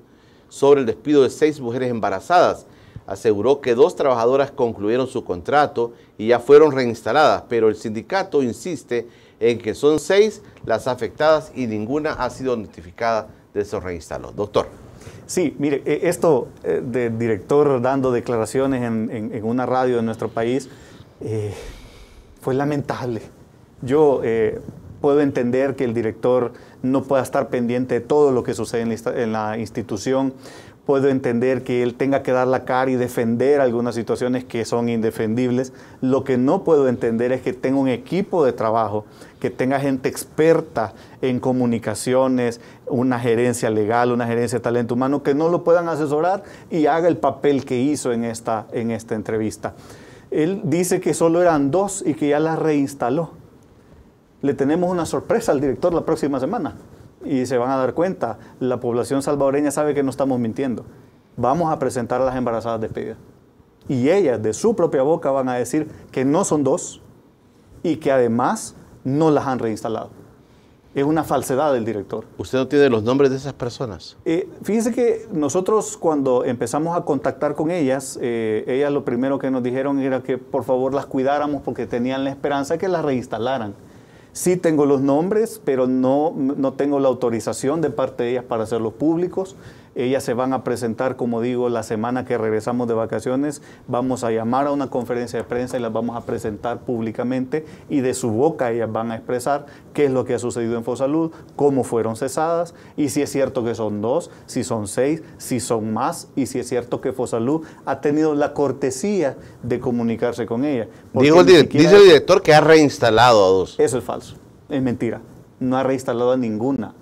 sobre el despido de seis mujeres embarazadas. Aseguró que dos trabajadoras concluyeron su contrato y ya fueron reinstaladas, pero el sindicato insiste en que son seis las afectadas y ninguna ha sido notificada de su reinstalos. Doctor. Sí, mire, eh, esto eh, del director dando declaraciones en, una radio de nuestro país eh, fue lamentable yo eh, puedo entender que el director no pueda estar pendiente de todo lo que sucede en la, en institución, puedo entender que él tenga que dar la cara y defender algunas situaciones que son indefendibles. Lo que no puedo entender es que tenga un equipo de trabajo, que tenga gente experta en comunicaciones, una gerencia legal, una gerencia de talento humano, que no lo puedan asesorar y haga el papel que hizo en esta, en esta entrevista. Él dice que solo eran dos y que ya las reinstaló le tenemos una sorpresa al director la próxima semana y se van a dar cuenta. La población salvadoreña sabe que no estamos mintiendo. Vamos a presentar a las embarazadas despedidas. Y ellas de su propia boca van a decir que no son dos y que además no las han reinstalado. Es una falsedad del director. ¿Usted no tiene los nombres de esas personas? Eh, fíjese que nosotros cuando empezamos a contactar con ellas, eh, ellas lo primero que nos dijeron era que por favor las cuidáramos porque tenían la esperanza de que las reinstalaran. Sí tengo los nombres, pero no, no tengo la autorización de parte de ellas para hacerlos públicos. Ellas se van a presentar, como digo, la semana que regresamos de vacaciones. Vamos a llamar a una conferencia de prensa y las vamos a presentar públicamente y de su boca ellas van a expresar qué es lo que ha sucedido en Fosalud, cómo fueron cesadas y si es cierto que son dos, si son seis, si son más y si es cierto que Fosalud ha tenido la cortesía de comunicarse con ella. dice el director que ha reinstalado a dos. Eso es falso, es mentira. No ha reinstalado a ninguna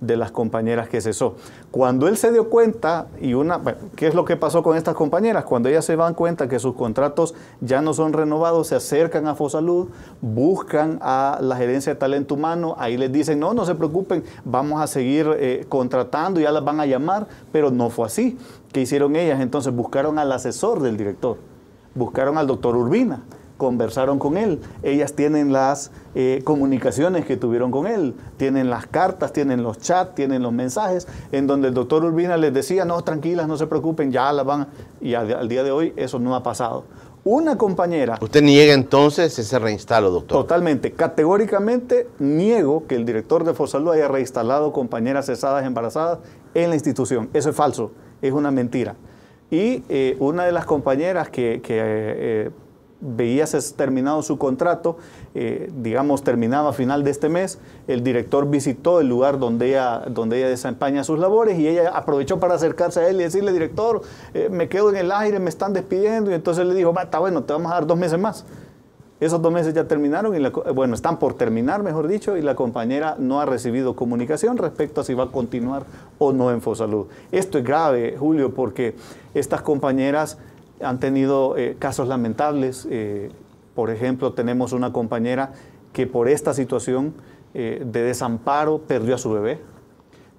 de las compañeras que cesó. Cuando él se dio cuenta, y una, ¿qué es lo que pasó con estas compañeras? Cuando ellas se dan cuenta que sus contratos ya no son renovados, se acercan a Fosalud, buscan a la gerencia de talento humano, ahí les dicen, no, no se preocupen, vamos a seguir eh, contratando, ya las van a llamar, pero no fue así. ¿Qué hicieron ellas? Entonces buscaron al asesor del director, buscaron al doctor Urbina conversaron con él, ellas tienen las eh, comunicaciones que tuvieron con él, tienen las cartas, tienen los chats, tienen los mensajes, en donde el doctor Urbina les decía, no, tranquilas, no se preocupen, ya la van, y al, día de hoy eso no ha pasado una compañera. ¿Usted niega entonces ese reinstalo, doctor? Totalmente. Categóricamente niego que el director de Fosalud haya reinstalado compañeras cesadas embarazadas en la institución. Eso es falso, es una mentira. Y eh, una de las compañeras que, eh, veías terminado su contrato, eh, digamos terminaba a final de este mes, el director visitó el lugar donde ella, donde ella desempeña sus labores y ella aprovechó para acercarse a él y decirle, director, eh, me quedo en el aire, me están despidiendo, y entonces le dijo, está bueno, te vamos a dar dos meses más. Esos dos meses ya terminaron, y bueno, están por terminar, mejor dicho, y la compañera no ha recibido comunicación respecto a si va a continuar o no en Fosalud. Esto es grave, Julio, porque estas compañeras han tenido eh, casos lamentables. Eh, por ejemplo, tenemos una compañera que por esta situación eh, de desamparo perdió a su bebé.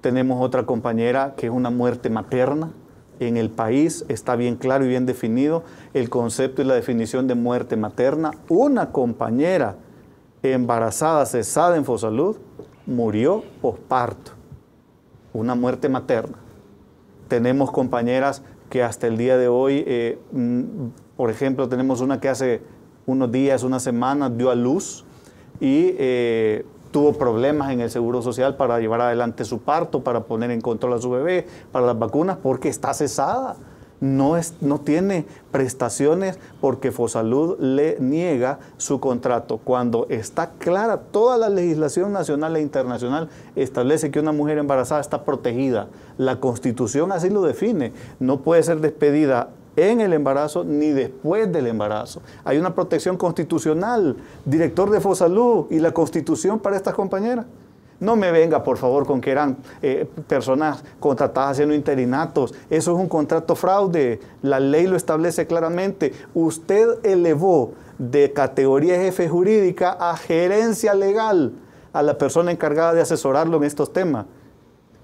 Tenemos otra compañera que es una muerte materna. En el país está bien claro y bien definido el concepto y la definición de muerte materna. Una compañera embarazada, cesada en Fosalud, murió posparto. Una muerte materna. Tenemos compañeras que hasta el día de hoy, eh, mm, por ejemplo, tenemos una que hace unos días, una semana, dio a luz y eh, tuvo problemas en el Seguro Social para llevar adelante su parto, para poner en control a su bebé, para las vacunas, porque está cesada no, tiene prestaciones porque Fosalud le niega su contrato. Cuando está clara toda la legislación nacional e internacional establece que una mujer embarazada está protegida. La constitución así lo define. No puede ser despedida en el embarazo ni después del embarazo. Hay una protección constitucional, director de Fosalud y la constitución para estas compañeras. No me venga, por favor, con que eran eh, personas contratadas haciendo interinatos. Eso es un contrato fraude. La ley lo establece claramente. Usted elevó de categoría jefe jurídica a gerencia legal a la persona encargada de asesorarlo en estos temas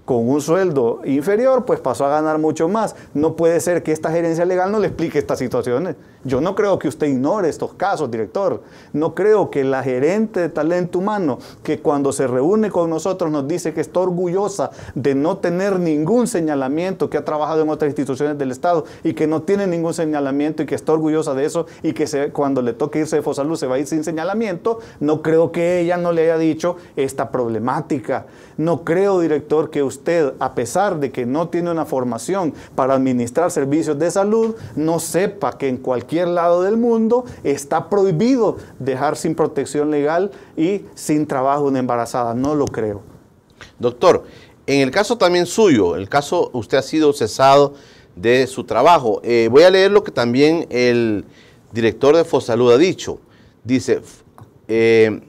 con un sueldo inferior, pues pasó a ganar mucho más. No puede ser que esta gerencia legal no le explique estas situaciones. Yo no creo que usted ignore estos casos, director. No creo que la gerente de talento humano, que cuando se reúne con nosotros nos dice que está orgullosa de no tener ningún señalamiento, que ha trabajado en otras instituciones del Estado y que no tiene ningún señalamiento y que está orgullosa de eso y que cuando le toque irse de Fosalud se va a ir sin señalamiento, no creo que ella no le haya dicho esta problemática. No creo, director, que usted, a pesar de que no tiene una formación para administrar servicios de salud, no sepa que en cualquier lado del mundo está prohibido dejar sin protección legal y sin trabajo una embarazada. No lo creo. Doctor, en el caso también suyo, el caso usted ha sido cesado de su trabajo. Eh, voy a leer lo que también el director de Fosalud ha dicho. Dice, eh,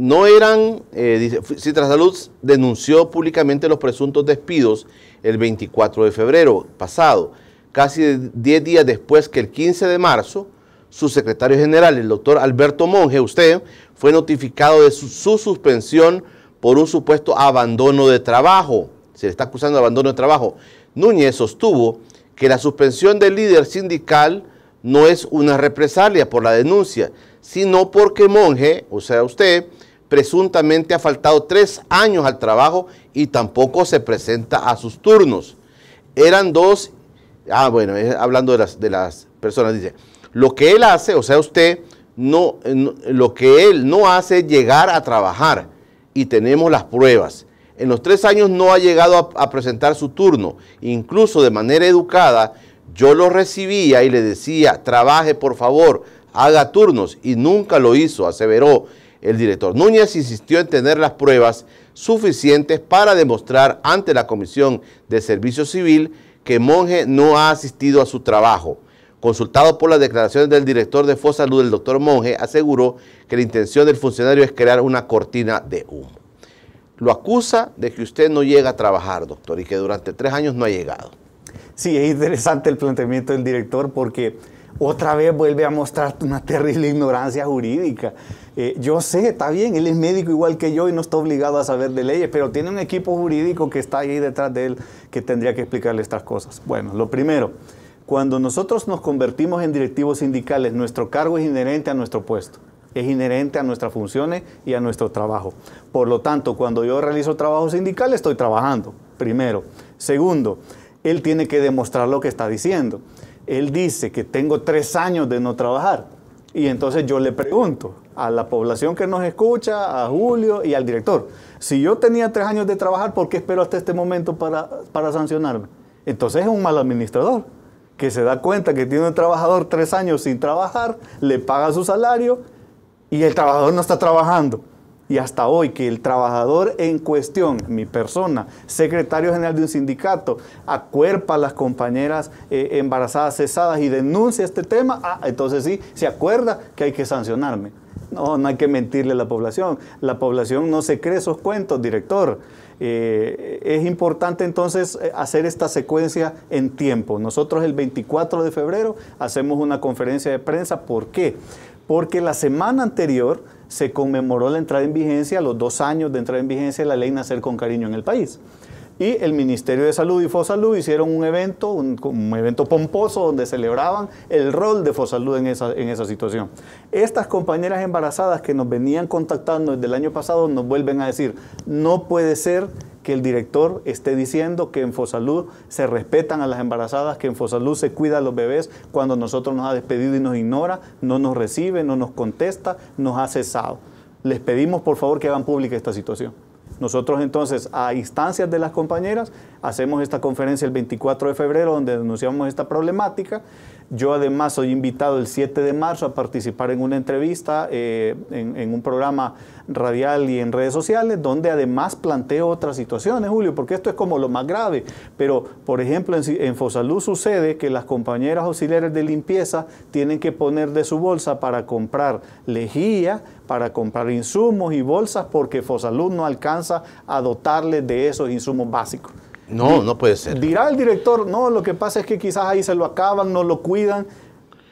no eran, eh, dice, Salud, denunció públicamente los presuntos despidos el 24 de febrero pasado, casi 10 días después que el 15 de marzo, su secretario general, el doctor Alberto Monge, usted, fue notificado de su, su suspensión por un supuesto abandono de trabajo. Se le está acusando de abandono de trabajo. Núñez sostuvo que la suspensión del líder sindical no es una represalia por la denuncia, sino porque Monge, o sea, usted, presuntamente ha faltado tres años al trabajo y tampoco se presenta a sus turnos. Eran dos, ah bueno, hablando de las, personas, dice, lo que él hace, o sea usted, eh, no, lo que él no hace es llegar a trabajar y tenemos las pruebas. En los tres años no ha llegado a presentar su turno, incluso de manera educada, yo lo recibía y le decía, trabaje por favor, haga turnos, y nunca lo hizo, aseveró. El director Núñez insistió en tener las pruebas suficientes para demostrar ante la Comisión de Servicio Civil que Monje no ha asistido a su trabajo. Consultado por las declaraciones del director de Fosalud, el doctor Monge, aseguró que la intención del funcionario es crear una cortina de humo. Lo acusa de que usted no llega a trabajar, doctor, y que durante tres años no ha llegado. Sí, es interesante el planteamiento del director porque otra vez vuelve a mostrar una terrible ignorancia jurídica. Eh, yo sé, está bien, él es médico igual que yo y no está obligado a saber de leyes, pero tiene un equipo jurídico que está ahí detrás de él que tendría que explicarle estas cosas. Bueno, lo primero, cuando nosotros nos convertimos en directivos sindicales, nuestro cargo es inherente a nuestro puesto es inherente a nuestras funciones y a nuestro trabajo. Por lo tanto, cuando yo realizo trabajo sindical, estoy trabajando, primero. Segundo, él tiene que demostrar lo que está diciendo él dice que tengo tres años de no trabajar. Y entonces yo le pregunto a la población que nos escucha, a Julio y al director, si yo tenía tres años de trabajar, ¿por qué espero hasta este momento para, sancionarme? Entonces es un mal administrador que se da cuenta que tiene un trabajador tres años sin trabajar, le paga su salario y el trabajador no está trabajando y hasta hoy que el trabajador en cuestión, mi persona, secretario general de un sindicato, acuerpa a las compañeras eh, embarazadas cesadas y denuncia este tema, ah, entonces sí, se acuerda que hay que sancionarme. No, no hay que mentirle a la población. La población no se cree esos cuentos, director. Eh, es importante entonces eh, hacer esta secuencia en tiempo. Nosotros el 24 de febrero hacemos una conferencia de prensa. ¿Por qué? Porque la semana anterior se conmemoró la entrada en vigencia, los dos años de entrada en vigencia de la ley Nacer con Cariño en el país. Y el Ministerio de Salud y Fosalud hicieron un evento, un, evento pomposo donde celebraban el rol de Fosalud en esa, en esa situación. Estas compañeras embarazadas que nos venían contactando desde el año pasado nos vuelven a decir, no puede ser que el director esté diciendo que en Fosalud se respetan a las embarazadas, que en Fosalud se cuida a los bebés cuando nosotros nos ha despedido y nos ignora, no nos recibe, no nos contesta, nos ha cesado. Les pedimos por favor que hagan pública esta situación. Nosotros entonces, a instancias de las compañeras, hacemos esta conferencia el 24 de febrero donde denunciamos esta problemática. Yo además soy invitado el 7 de marzo a participar en una entrevista eh, en, en un programa radial y en redes sociales, donde además planteo otras situaciones, Julio, porque esto es como lo más grave. Pero, por ejemplo, en, en Fosalud sucede que las compañeras auxiliares de limpieza tienen que poner de su bolsa para comprar lejía, para comprar insumos y bolsas, porque Fosalud no alcanza a dotarles de esos insumos básicos. No, no puede ser. Dirá el director, no, lo que pasa es que quizás ahí se lo acaban, no lo cuidan,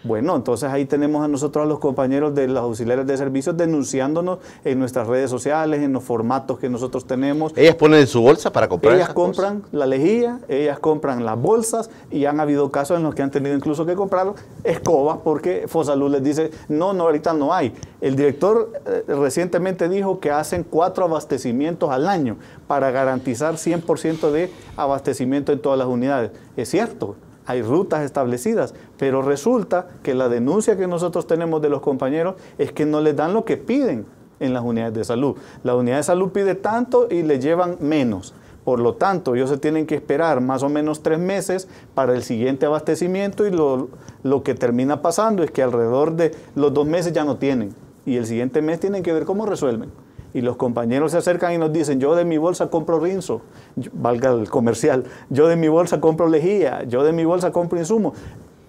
bueno, entonces ahí tenemos a nosotros a los compañeros de los auxiliares de servicios denunciándonos en nuestras redes sociales, en los formatos que nosotros tenemos. Ellas ponen en su bolsa para comprar. Ellas compran la lejía, ellas compran las bolsas y han habido casos en los que han tenido incluso que comprar escobas porque Fosalud les dice, no, no, ahorita no hay. El director eh, recientemente dijo que hacen cuatro abastecimientos al año para garantizar 100% de abastecimiento en todas las unidades. Es cierto, hay rutas establecidas, pero resulta que la denuncia que nosotros tenemos de los compañeros es que no les dan lo que piden en las unidades de salud. La unidad de salud pide tanto y le llevan menos. Por lo tanto, ellos se tienen que esperar más o menos tres meses para el siguiente abastecimiento y lo, lo que termina pasando es que alrededor de los dos meses ya no tienen y el siguiente mes tienen que ver cómo resuelven y los compañeros se acercan y nos dicen, yo de mi bolsa compro rinzo, valga el comercial, yo de mi bolsa compro lejía, yo de mi bolsa compro insumo.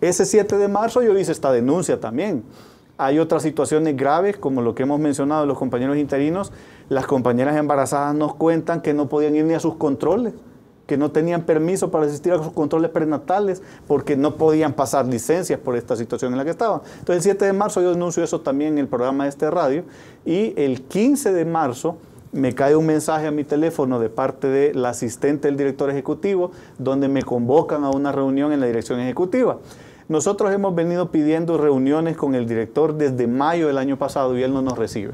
Ese 7 de marzo yo hice esta denuncia también. Hay otras situaciones graves, como lo que hemos mencionado, los compañeros interinos, las compañeras embarazadas nos cuentan que no podían ir ni a sus controles que no tenían permiso para asistir a sus controles prenatales porque no podían pasar licencias por esta situación en la que estaban. Entonces el 7 de marzo yo anuncio eso también en el programa de este radio y el 15 de marzo me cae un mensaje a mi teléfono de parte de la asistente del director ejecutivo donde me convocan a una reunión en la dirección ejecutiva. Nosotros hemos venido pidiendo reuniones con el director desde mayo del año pasado y él no nos recibe.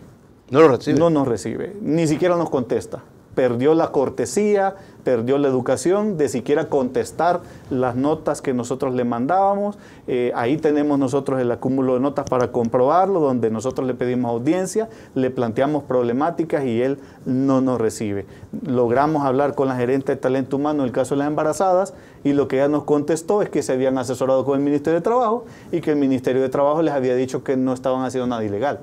No lo recibe. No nos recibe, ni siquiera nos contesta perdió la cortesía, perdió la educación de siquiera contestar las notas que nosotros le mandábamos. Eh, ahí tenemos nosotros el acúmulo de notas para comprobarlo, donde nosotros le pedimos audiencia, le planteamos problemáticas y él no nos recibe. Logramos hablar con la gerente de talento humano en el caso de las embarazadas y lo que ella nos contestó es que se habían asesorado con el Ministerio de Trabajo y que el Ministerio de Trabajo les había dicho que no estaban haciendo nada ilegal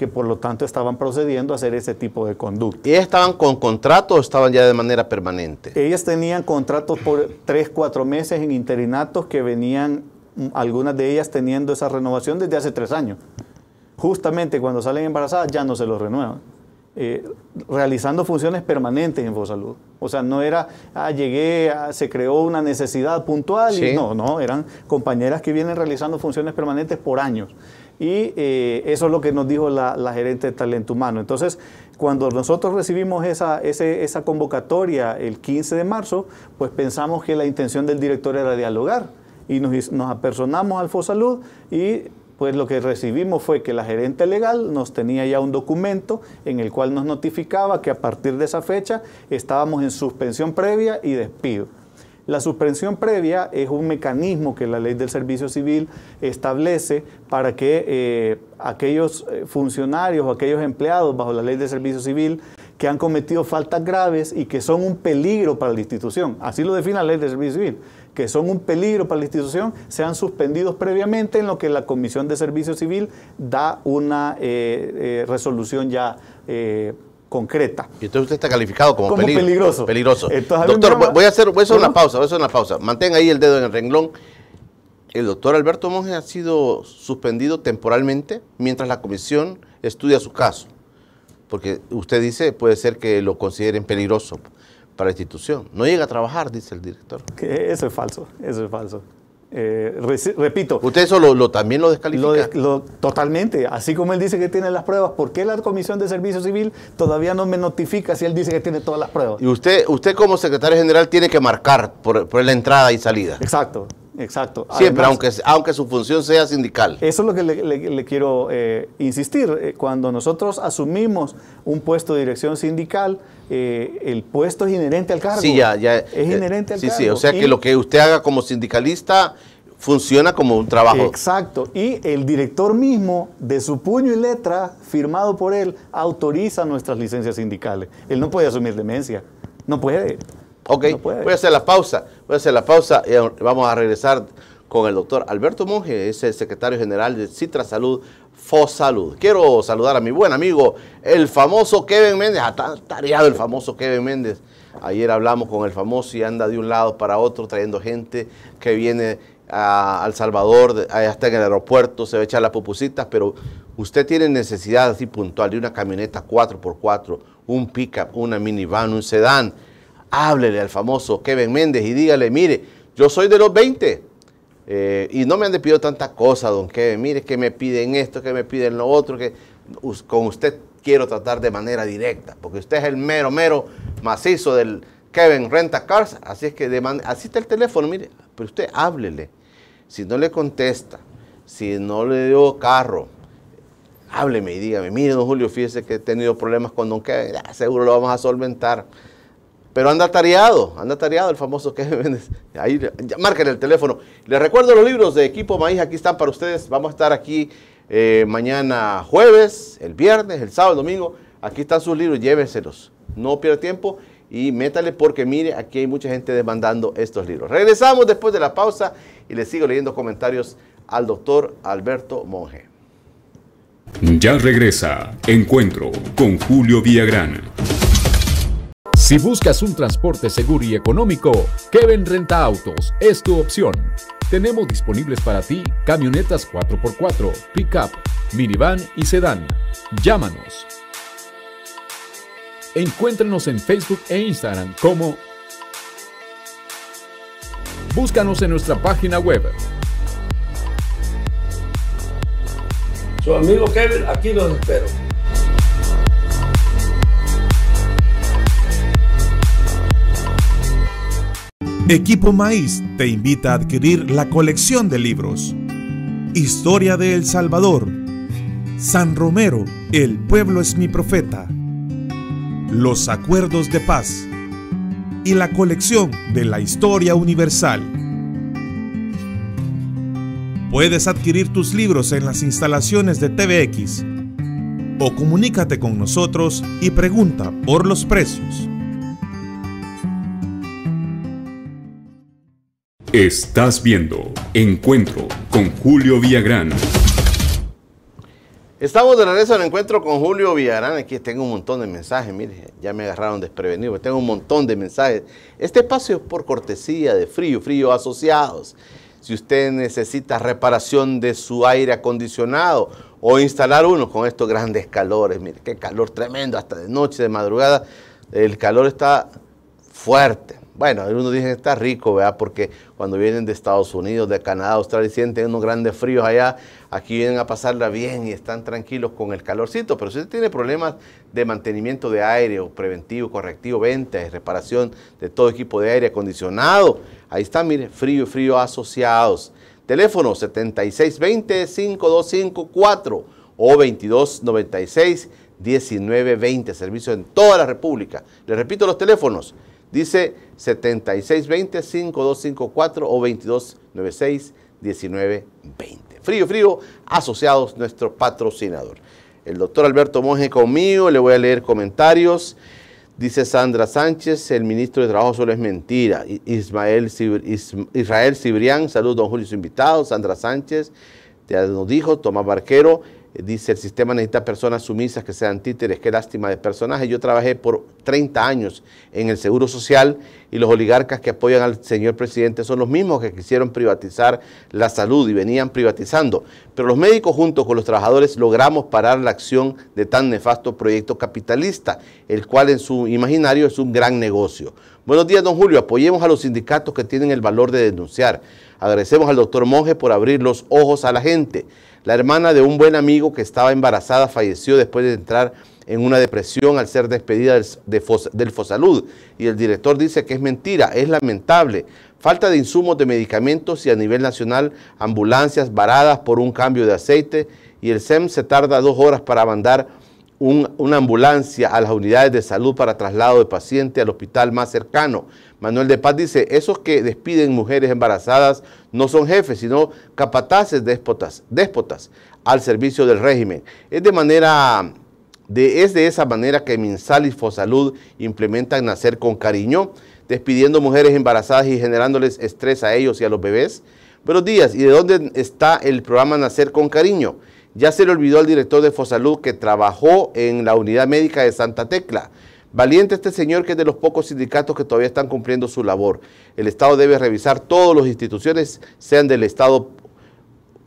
que por lo tanto estaban procediendo a hacer ese tipo de conducta. ¿Y ellas estaban con contrato o estaban ya de manera permanente? Ellas tenían contratos por tres cuatro meses en interinatos que venían, algunas de ellas teniendo esa renovación desde hace tres años. Justamente cuando salen embarazadas ya no se los renuevan. Eh, realizando funciones permanentes en Fosalud. O sea, no era, ah, llegué, ah, se creó una necesidad puntual. Y no, no, eran compañeras que vienen realizando funciones permanentes por años. Y eh, eso es lo que nos dijo la, gerente de talento humano. Entonces, cuando nosotros recibimos esa, esa convocatoria el 15 de marzo, pues pensamos que la intención del director era dialogar y nos, apersonamos al FOSALUD y pues lo que recibimos fue que la gerente legal nos tenía ya un documento en el cual nos notificaba que a partir de esa fecha estábamos en suspensión previa y despido. La suspensión previa es un mecanismo que la ley del servicio civil establece para que eh, aquellos eh, funcionarios o aquellos empleados bajo la ley del servicio civil que han cometido faltas graves y que son un peligro para la institución, así lo define la ley del servicio civil, que son un peligro para la institución, sean suspendidos previamente en lo que la Comisión de Servicio Civil da una eh, resolución ya concreta. Y entonces usted está calificado como, peligroso. peligroso. doctor, voy a hacer, voy a hacer una pausa, voy a hacer una pausa. Mantén ahí el dedo en el renglón. El doctor Alberto Monge ha sido suspendido temporalmente mientras la comisión estudia su caso. Porque usted dice, puede ser que lo consideren peligroso para la institución. No llega a trabajar, dice el director. eso es falso, eso es falso. Eh, repito. ¿Usted eso lo, también lo descalifica? totalmente. Así como él dice que tiene las pruebas, ¿por qué la Comisión de Servicio Civil todavía no me notifica si él dice que tiene todas las pruebas? Y usted, usted como secretario general tiene que marcar por, la entrada y salida. Exacto. Exacto. Siempre, aunque, aunque su función sea sindical. Eso es lo que le, quiero eh, insistir. Eh, cuando nosotros asumimos un puesto de dirección sindical, eh, el puesto es inherente al cargo. Sí, ya, ya. Es eh, inherente al cargo. Sí, sí, o sea que lo que usted haga como sindicalista funciona como un trabajo. Exacto. Y el director mismo, de su puño y letra, firmado por él, autoriza nuestras licencias sindicales. Él no puede asumir demencia. No puede. Ok, voy a hacer la pausa. Voy a hacer la pausa y vamos a regresar con el doctor Alberto Monge, es el secretario general de Citra Salud Fosalud. Quiero saludar a mi buen amigo, el famoso Kevin Méndez. Está ah, tareado el famoso Kevin Méndez. Ayer hablamos con el famoso y anda de un lado para otro trayendo gente que viene a, El Salvador, hasta en el aeropuerto, se va a echar las pupusitas, pero usted tiene necesidad así puntual de una camioneta 4x4, un pickup, una minivan, un sedán. Háblele al famoso Kevin Méndez y dígale, mire, yo soy de los 20, eh, y no me han de pedido tanta cosa, don Kevin. Mire, que me piden esto, que me piden lo otro, que con usted quiero tratar de manera directa, porque usted es el mero, mero macizo del Kevin Renta Cars. Así es que demanda, así está el teléfono, mire, pero usted háblele. Si no le contesta, si no le dio carro, hábleme y dígame, mire, don Julio, fíjese que he tenido problemas con don Kevin, ah, seguro lo vamos a solventar. Pero anda tareado, anda tareado el famoso que *laughs* Ahí, márquenle el teléfono. Les recuerdo los libros de Equipo Maíz, aquí están para ustedes. Vamos a estar aquí eh, mañana jueves, el viernes, el sábado, domingo. Aquí están sus libros, llévenselos. No pierda tiempo y métale porque mire, aquí hay mucha gente demandando estos libros. Regresamos después de la pausa y les sigo leyendo comentarios al doctor Alberto Monge. Ya regresa, encuentro con Julio Villagrán. Si buscas un transporte seguro y económico, Kevin Renta Autos es tu opción. Tenemos disponibles para ti camionetas 4x4, pickup, minivan y sedán. Llámanos. Encuéntranos en Facebook e Instagram como Búscanos en nuestra página web. Su amigo Kevin, aquí los espero. Equipo Maíz te invita a adquirir la colección de libros Historia de El Salvador, San Romero, El pueblo es mi profeta, Los acuerdos de paz y la colección de la historia universal. Puedes adquirir tus libros en las instalaciones de TVX o comunícate con nosotros y pregunta por los precios. Estás viendo Encuentro con Julio Villagrán. Estamos de regreso al encuentro con Julio Villagrán. Aquí tengo un montón de mensajes. Mire, ya me agarraron desprevenido. Tengo un montón de mensajes. Este espacio es por cortesía de Frío, Frío Asociados. Si usted necesita reparación de su aire acondicionado o instalar uno con estos grandes calores, mire, qué calor tremendo, hasta de noche, de madrugada, el calor está fuerte. Bueno, algunos dicen, está rico, ¿verdad? Porque cuando vienen de Estados Unidos, de Canadá, Australia, sienten unos grandes fríos allá, aquí vienen a pasarla bien y están tranquilos con el calorcito, pero si usted tiene problemas de mantenimiento de aire o preventivo, correctivo, venta y reparación de todo equipo de aire acondicionado, ahí está, mire, frío y frío asociados. Teléfono 7620-5254 o 2296-1920, servicio en toda la República. Les repito los teléfonos, Dice 7620-5254 o 2296-1920. Frío, frío, asociados, nuestro patrocinador. El doctor Alberto Monge conmigo, le voy a leer comentarios. Dice Sandra Sánchez, el ministro de Trabajo solo es mentira. Ismael, Israel Cibrián, saludos, don Julio, su invitado. Sandra Sánchez, ya nos dijo, Tomás Barquero, dice el sistema necesita personas sumisas que sean títeres, qué lástima de personajes. Yo trabajé por 30 años en el Seguro Social y los oligarcas que apoyan al señor presidente son los mismos que quisieron privatizar la salud y venían privatizando. Pero los médicos junto con los trabajadores logramos parar la acción de tan nefasto proyecto capitalista, el cual en su imaginario es un gran negocio. Buenos días, don Julio. Apoyemos a los sindicatos que tienen el valor de denunciar. Agradecemos al doctor Monge por abrir los ojos a la gente. La hermana de un buen amigo que estaba embarazada falleció después de entrar en una depresión al ser despedida del, Fosalud. Y el director dice que es mentira, es lamentable. Falta de insumos de medicamentos y a nivel nacional ambulancias varadas por un cambio de aceite y el SEM se tarda dos horas para mandar una ambulancia a las unidades de salud para traslado de paciente al hospital más cercano. Manuel de Paz dice, esos que despiden mujeres embarazadas no son jefes, sino capataces déspotas, déspotas al servicio del régimen. Es de manera... es de esa manera que Minsal y Fosalud implementan Nacer con Cariño, despidiendo mujeres embarazadas y generándoles estrés a ellos y a los bebés. Buenos días, ¿y de dónde está el programa Nacer con Cariño? Ya se le olvidó al director de Fosalud que trabajó en la unidad médica de Santa Tecla. Valiente este señor que es de los pocos sindicatos que todavía están cumpliendo su labor. El Estado debe revisar todas las instituciones, sean del Estado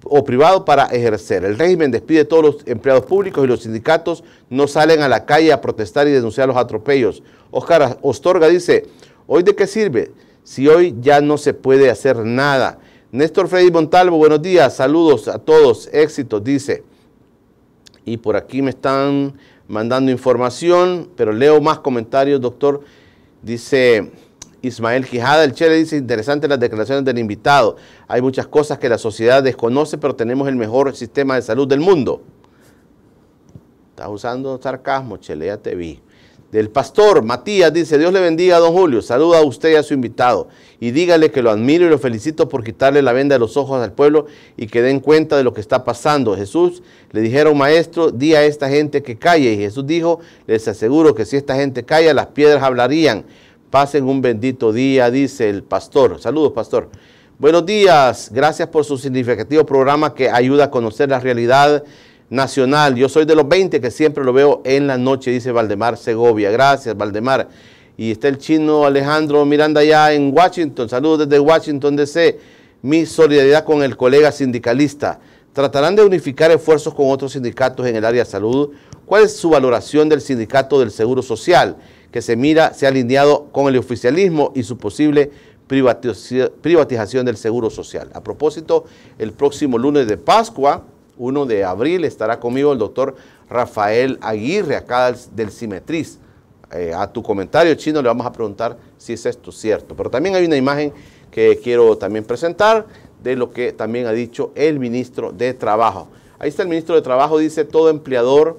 o privado, para ejercer. El régimen despide todos los empleados públicos y los sindicatos no salen a la calle a protestar y denunciar los atropellos. Oscar Ostorga dice, ¿hoy de qué sirve? Si hoy ya no se puede hacer nada. Néstor Freddy Montalvo, buenos días, saludos a todos, éxitos, dice. Y por aquí me están mandando información, pero leo más comentarios, doctor. Dice Ismael Quijada, el Chele dice, interesante las declaraciones del invitado. Hay muchas cosas que la sociedad desconoce, pero tenemos el mejor sistema de salud del mundo. Estás usando sarcasmo, Chele, ya te vi del pastor Matías dice, Dios le bendiga a don Julio, saluda a usted y a su invitado y dígale que lo admiro y lo felicito por quitarle la venda de los ojos al pueblo y que den cuenta de lo que está pasando. Jesús le dijeron, maestro, di a esta gente que calle y Jesús dijo, les aseguro que si esta gente calla, las piedras hablarían. Pasen un bendito día, dice el pastor. Saludos, pastor. Buenos días, gracias por su significativo programa que ayuda a conocer la realidad nacional. Yo soy de los 20 que siempre lo veo en la noche, dice Valdemar Segovia. Gracias, Valdemar. Y está el chino Alejandro Miranda allá en Washington. Saludos desde Washington DC. Mi solidaridad con el colega sindicalista. ¿Tratarán de unificar esfuerzos con otros sindicatos en el área de salud? ¿Cuál es su valoración del sindicato del Seguro Social que se mira se ha alineado con el oficialismo y su posible privatización del Seguro Social? A propósito, el próximo lunes de Pascua, 1 de abril estará conmigo el doctor Rafael Aguirre, acá del Simetriz. Eh, a tu comentario chino le vamos a preguntar si es esto cierto. Pero también hay una imagen que quiero también presentar de lo que también ha dicho el ministro de Trabajo. Ahí está el ministro de Trabajo, dice todo empleador,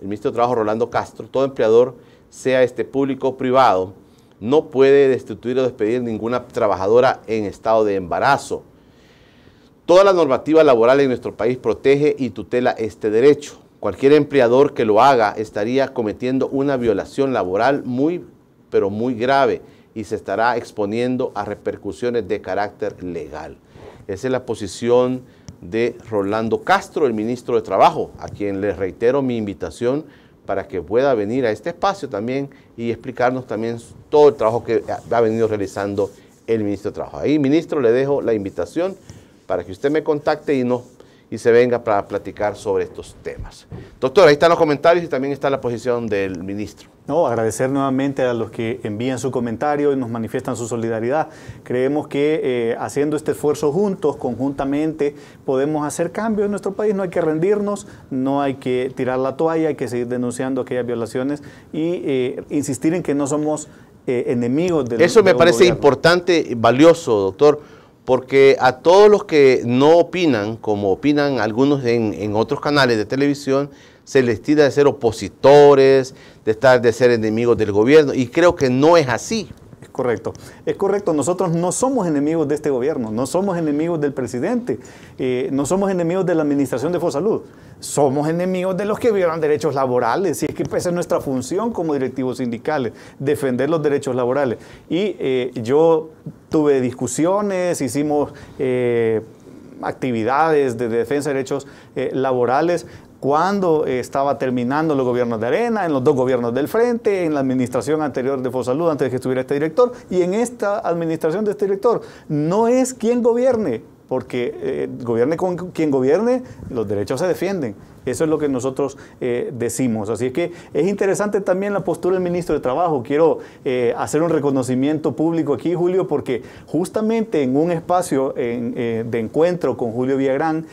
el ministro de Trabajo Rolando Castro, todo empleador, sea este público o privado, no puede destituir o despedir ninguna trabajadora en estado de embarazo Toda la normativa laboral en nuestro país protege y tutela este derecho. Cualquier empleador que lo haga estaría cometiendo una violación laboral muy, pero muy grave y se estará exponiendo a repercusiones de carácter legal. Esa es la posición de Rolando Castro, el ministro de Trabajo, a quien le reitero mi invitación para que pueda venir a este espacio también y explicarnos también todo el trabajo que ha venido realizando el ministro de Trabajo. Ahí, ministro, le dejo la invitación para que usted me contacte y no y se venga para platicar sobre estos temas. Doctor, ahí están los comentarios y también está la posición del ministro. No, agradecer nuevamente a los que envían su comentario y nos manifiestan su solidaridad. Creemos que eh, haciendo este esfuerzo juntos, conjuntamente, podemos hacer cambios en nuestro país. No hay que rendirnos, no hay que tirar la toalla, hay que seguir denunciando aquellas violaciones y eh, insistir en que no somos eh, enemigos del Eso me parece importante y valioso, doctor porque a todos los que no opinan, como opinan algunos en, otros canales de televisión, se les tira de ser opositores, de estar de ser enemigos del gobierno, y creo que no es así. Es correcto, es correcto. Nosotros no somos enemigos de este gobierno, no somos enemigos del presidente, eh, no somos enemigos de la administración de Fosalud. Somos enemigos de los que violan derechos laborales, y es que pues, esa es nuestra función como directivos sindicales, defender los derechos laborales. Y eh, yo tuve discusiones, hicimos... Eh, actividades de defensa de derechos laborales cuando eh, estaba terminando los gobiernos de Arena, en los dos gobiernos del Frente, en la administración anterior de Fosalud, antes de que estuviera este director, y en esta administración de este director. No es quien gobierne, porque eh, gobierne con quien gobierne, los derechos se defienden. Eso es lo que nosotros eh, decimos. Así es que es interesante también la postura del ministro de Trabajo. Quiero eh, hacer un reconocimiento público aquí, Julio, porque justamente en un espacio eh, de encuentro con Julio Villagrán,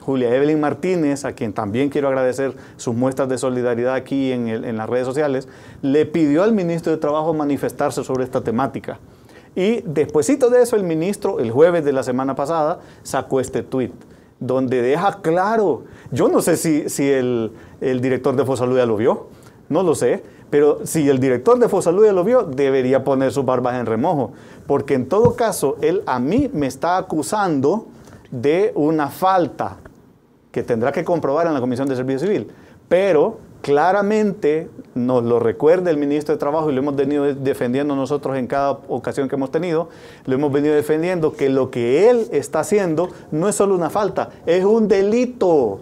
Julia Evelyn Martínez, a quien también quiero agradecer sus muestras de solidaridad aquí en, las redes sociales, le pidió al ministro de Trabajo manifestarse sobre esta temática. Y despuesito de eso, el ministro, el jueves de la semana pasada, sacó este tuit donde deja claro, yo no sé si, el, el, director de Fosalud ya lo vio, no lo sé, pero si el director de Fosalud ya lo vio, debería poner sus barbas en remojo, porque en todo caso, él a mí me está acusando de una falta que tendrá que comprobar en la Comisión de Servicio Civil, pero claramente nos lo recuerda el ministro de Trabajo y lo hemos venido defendiendo nosotros en cada ocasión que hemos tenido, lo hemos venido defendiendo que lo que él está haciendo no es solo una falta, es un delito.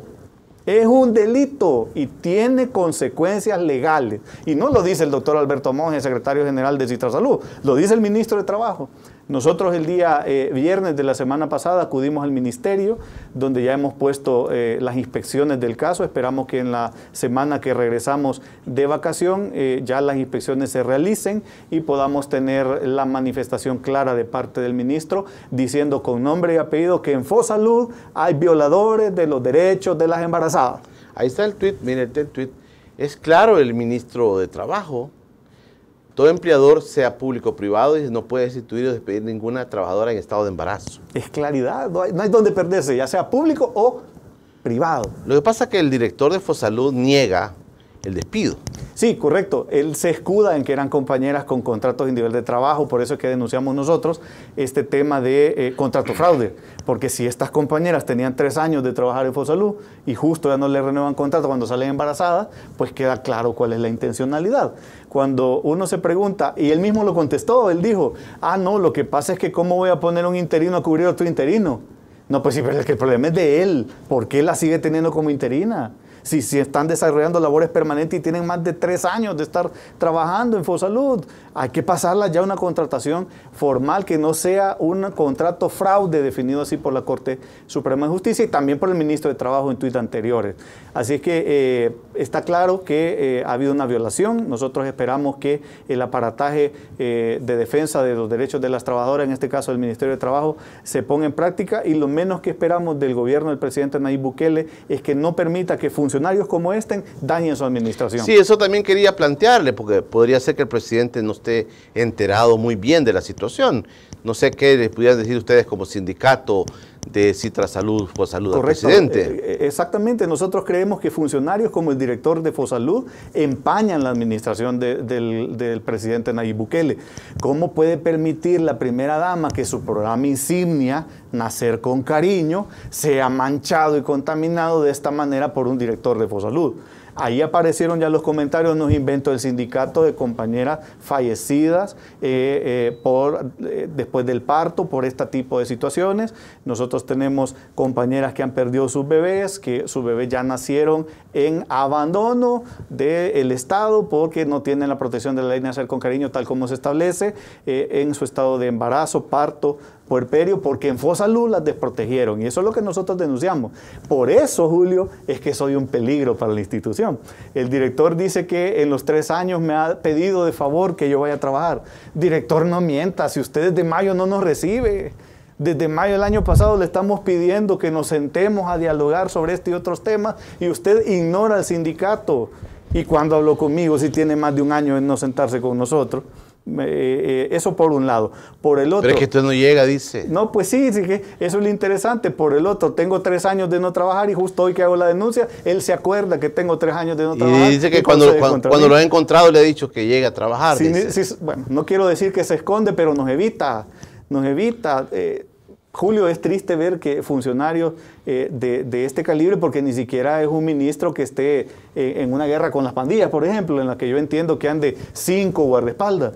Es un delito y tiene consecuencias legales. Y no lo dice el doctor Alberto Monge, secretario general de Citra lo dice el ministro de Trabajo. Nosotros el día eh, viernes de la semana pasada acudimos al ministerio, donde ya hemos puesto eh, las inspecciones del caso. Esperamos que en la semana que regresamos de vacación eh, ya las inspecciones se realicen y podamos tener la manifestación clara de parte del ministro diciendo con nombre y apellido que en Fosalud hay violadores de los derechos de las embarazadas. Ahí está el tuit, mire el este tuit. Es claro el ministro de Trabajo todo empleador, sea público o privado, no puede destituir o despedir ninguna trabajadora en estado de embarazo. Es claridad, no hay, no hay donde perderse, ya sea público o privado. Lo que pasa es que el director de Fosalud niega el despido. Sí, correcto. Él se escuda en que eran compañeras con contratos nivel de trabajo, por eso es que denunciamos nosotros este tema de eh, contrato fraude, porque si estas compañeras tenían tres años de trabajar en Fosalud y justo ya no le renuevan contrato cuando salen embarazadas, pues queda claro cuál es la intencionalidad. Cuando uno se pregunta, y él mismo lo contestó, él dijo, ah, no, lo que pasa es que cómo voy a poner un interino a cubrir otro interino. No, pues sí, pero el problema es de él, ¿por qué la sigue teniendo como interina? si, si están desarrollando labores permanentes y tienen más de tres años de estar trabajando en Fosalud, hay que pasarla ya a una contratación formal que no sea un contrato fraude definido así por la Corte Suprema de Justicia y también por el ministro de Trabajo en tuit anteriores. Así es que eh, está claro que eh, ha habido una violación. Nosotros esperamos que el aparataje eh, de defensa de los derechos de las trabajadoras, en este caso del Ministerio de Trabajo, se ponga en práctica y lo menos que esperamos del gobierno del presidente Nayib Bukele es que no permita que funcionarios como este dañen su administración. Sí, eso también quería plantearle, porque podría ser que el presidente no enterado muy bien de la situación. No sé qué les pudieran decir ustedes como sindicato de Citrasalud, Fosalud presidente. Eh, eh, exactamente, nosotros creemos que funcionarios como el director de Fosalud empañan la administración del, del, presidente Nayib Bukele. ¿Cómo puede permitir la primera dama que su programa insignia, Nacer con Cariño, sea manchado y contaminado de esta manera por un director de Fosalud? Ahí aparecieron ya los comentarios, nos inventó el sindicato de compañeras fallecidas eh, eh, por, eh, después del parto por este tipo de situaciones. Nosotros tenemos compañeras que han perdido sus bebés, que sus bebés ya nacieron en abandono del Estado porque no tienen la protección de la ley nacional con cariño tal como se establece en su estado de embarazo, parto, puerperio porque en Fosalú las desprotegieron. Y eso es lo que nosotros denunciamos. Por eso, Julio, es que soy un peligro para la institución. El director dice que en los tres años me ha pedido de favor que yo vaya a trabajar. Director, no mienta, si usted desde mayo no nos recibe. Desde mayo del año pasado le estamos pidiendo que nos sentemos a dialogar sobre este y otros temas y usted ignora al sindicato. Y cuando habló conmigo, si tiene más de un año en no sentarse con nosotros. Eh, eh, eso por un lado. Por el otro. Pero es que usted no llega, dice. No, pues sí, sí que eso es lo interesante. Por el otro, tengo tres años de no trabajar y justo hoy que hago la denuncia, él se acuerda que tengo tres años de no trabajar. Y dice que cuando, cuando, lo ha encontrado le ha dicho que llega a trabajar. bueno, no quiero decir que se esconde, pero nos evita. Nos evita. Eh, Julio, es triste ver que funcionarios de, de, este calibre, porque ni siquiera es un ministro que esté en una guerra con las pandillas, por ejemplo, en la que yo entiendo que han de cinco guardaespaldas.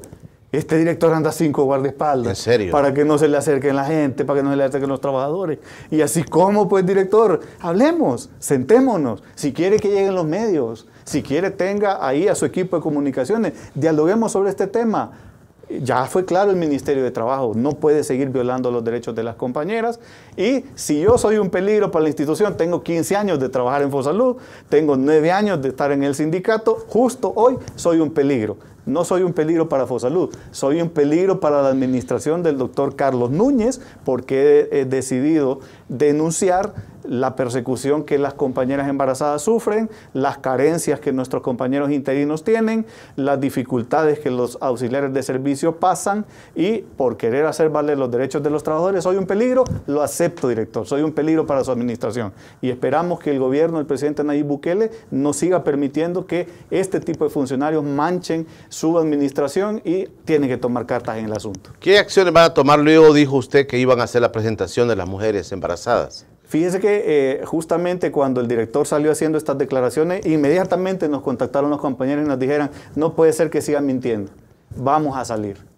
Este director anda cinco guardaespaldas. ¿En Para que no se le acerquen la gente, para que no se le acerquen los trabajadores. Y así, como, pues, director? Hablemos, sentémonos. Si quiere que lleguen los medios, si quiere tenga ahí a su equipo de comunicaciones, dialoguemos sobre este tema. Ya fue claro el Ministerio de Trabajo, no puede seguir violando los derechos de las compañeras. Y si yo soy un peligro para la institución, tengo 15 años de trabajar en Fosalud, tengo 9 años de estar en el sindicato, justo hoy soy un peligro no soy un peligro para Fosalud, soy un peligro para la administración del doctor Carlos Núñez porque he, decidido denunciar la persecución que las compañeras embarazadas sufren, las carencias que nuestros compañeros interinos tienen, las dificultades que los auxiliares de servicio pasan y por querer hacer valer los derechos de los trabajadores, soy un peligro, lo acepto, director, soy un peligro para su administración. Y esperamos que el gobierno, el presidente Nayib Bukele, no siga permitiendo que este tipo de funcionarios manchen su administración y tienen que tomar cartas en el asunto. ¿Qué acciones van a tomar? Luego dijo usted que iban a hacer la presentación de las mujeres embarazadas. Fíjese que eh, justamente cuando el director salió haciendo estas declaraciones, inmediatamente nos contactaron los compañeros y nos dijeron, no puede ser que sigan mintiendo, vamos a salir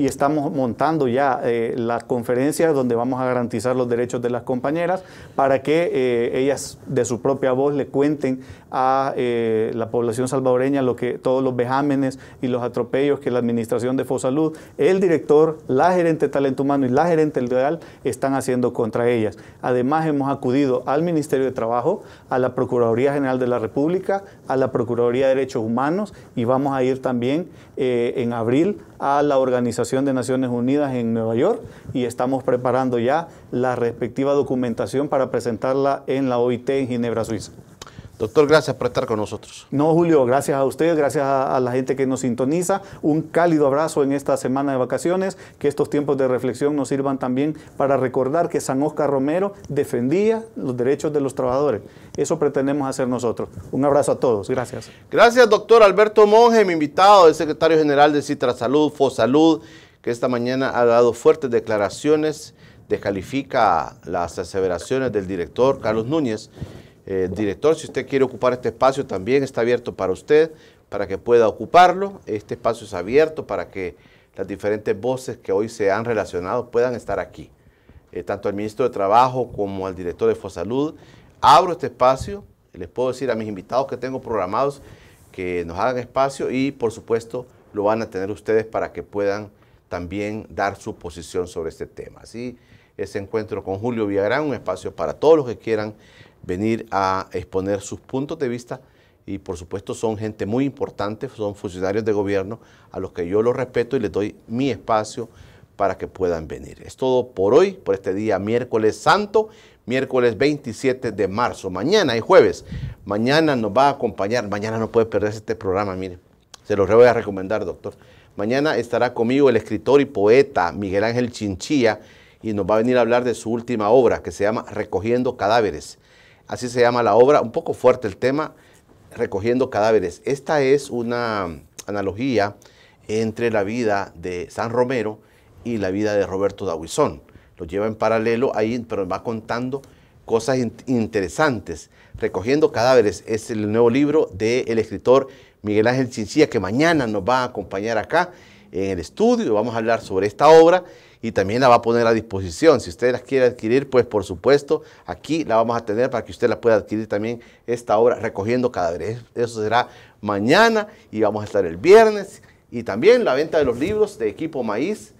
y estamos montando ya las eh, la conferencia donde vamos a garantizar los derechos de las compañeras para que eh, ellas de su propia voz le cuenten a eh, la población salvadoreña lo que todos los vejámenes y los atropellos que la administración de Fosalud, el director, la gerente de talento humano y la gerente legal están haciendo contra ellas. Además hemos acudido al Ministerio de Trabajo, a la Procuraduría General de la República, a la Procuraduría de Derechos Humanos y vamos a ir también eh, en abril a la Organización de Naciones Unidas en Nueva York y estamos preparando ya la respectiva documentación para presentarla en la OIT en Ginebra, Suiza. Doctor, gracias por estar con nosotros. No, Julio, gracias a ustedes, gracias a, la gente que nos sintoniza. Un cálido abrazo en esta semana de vacaciones. Que estos tiempos de reflexión nos sirvan también para recordar que San Oscar Romero defendía los derechos de los trabajadores. Eso pretendemos hacer nosotros. Un abrazo a todos. Gracias. Gracias, doctor Alberto Monge, mi invitado, el secretario general de Citra Salud, Fosalud, que esta mañana ha dado fuertes declaraciones, descalifica las aseveraciones del director Carlos Núñez eh, director, si usted quiere ocupar este espacio también está abierto para usted, para que pueda ocuparlo. Este espacio es abierto para que las diferentes voces que hoy se han relacionado puedan estar aquí. Eh, tanto al ministro de Trabajo como al director de Fosalud. Abro este espacio, les puedo decir a mis invitados que tengo programados que nos hagan espacio y por supuesto lo van a tener ustedes para que puedan también dar su posición sobre este tema. Así, ese encuentro con Julio Villagrán, un espacio para todos los que quieran venir a exponer sus puntos de vista y por supuesto son gente muy importante, son funcionarios de gobierno a los que yo los respeto y les doy mi espacio para que puedan venir. Es todo por hoy, por este día miércoles santo, miércoles 27 de marzo. Mañana y jueves, mañana nos va a acompañar, mañana no puede perderse este programa, mire, se los voy a recomendar, doctor. Mañana estará conmigo el escritor y poeta Miguel Ángel Chinchilla y nos va a venir a hablar de su última obra que se llama Recogiendo Cadáveres así se llama la obra, un poco fuerte el tema, recogiendo cadáveres. Esta es una analogía entre la vida de San Romero y la vida de Roberto Dawison. Lo lleva en paralelo ahí, pero va contando cosas interesantes. Recogiendo cadáveres es el nuevo libro del escritor Miguel Ángel Cincilla, que mañana nos va a acompañar acá en el estudio. Vamos a hablar sobre esta obra y también la va a poner a disposición. Si usted las quiere adquirir, pues por supuesto, aquí la vamos a tener para que usted la pueda adquirir también esta obra recogiendo cadáveres. Eso será mañana y vamos a estar el viernes. Y también la venta de los libros de Equipo Maíz.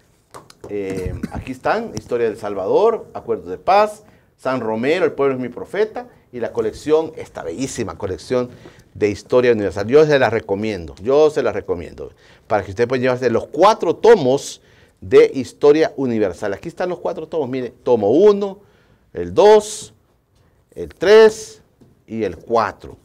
Eh, aquí están, Historia del Salvador, Acuerdos de Paz, San Romero, El Pueblo es mi Profeta, y la colección, esta bellísima colección de Historia Universal. Yo se la recomiendo, yo se la recomiendo, para que usted pueda llevarse los cuatro tomos de Historia Universal. Aquí están los cuatro tomos, mire, tomo uno el 2, el 3 y el 4.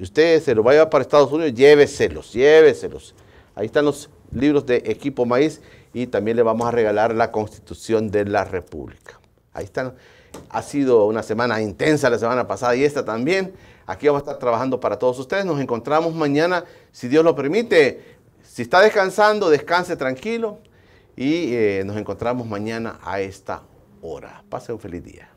ustedes se lo vayan para Estados Unidos, lléveselos, lléveselos. Ahí están los libros de Equipo Maíz y también le vamos a regalar la Constitución de la República. Ahí están. Ha sido una semana intensa la semana pasada y esta también. Aquí vamos a estar trabajando para todos ustedes. Nos encontramos mañana, si Dios lo permite. Si está descansando, descanse tranquilo y eh, nos encontramos mañana a esta hora. Pase un feliz día.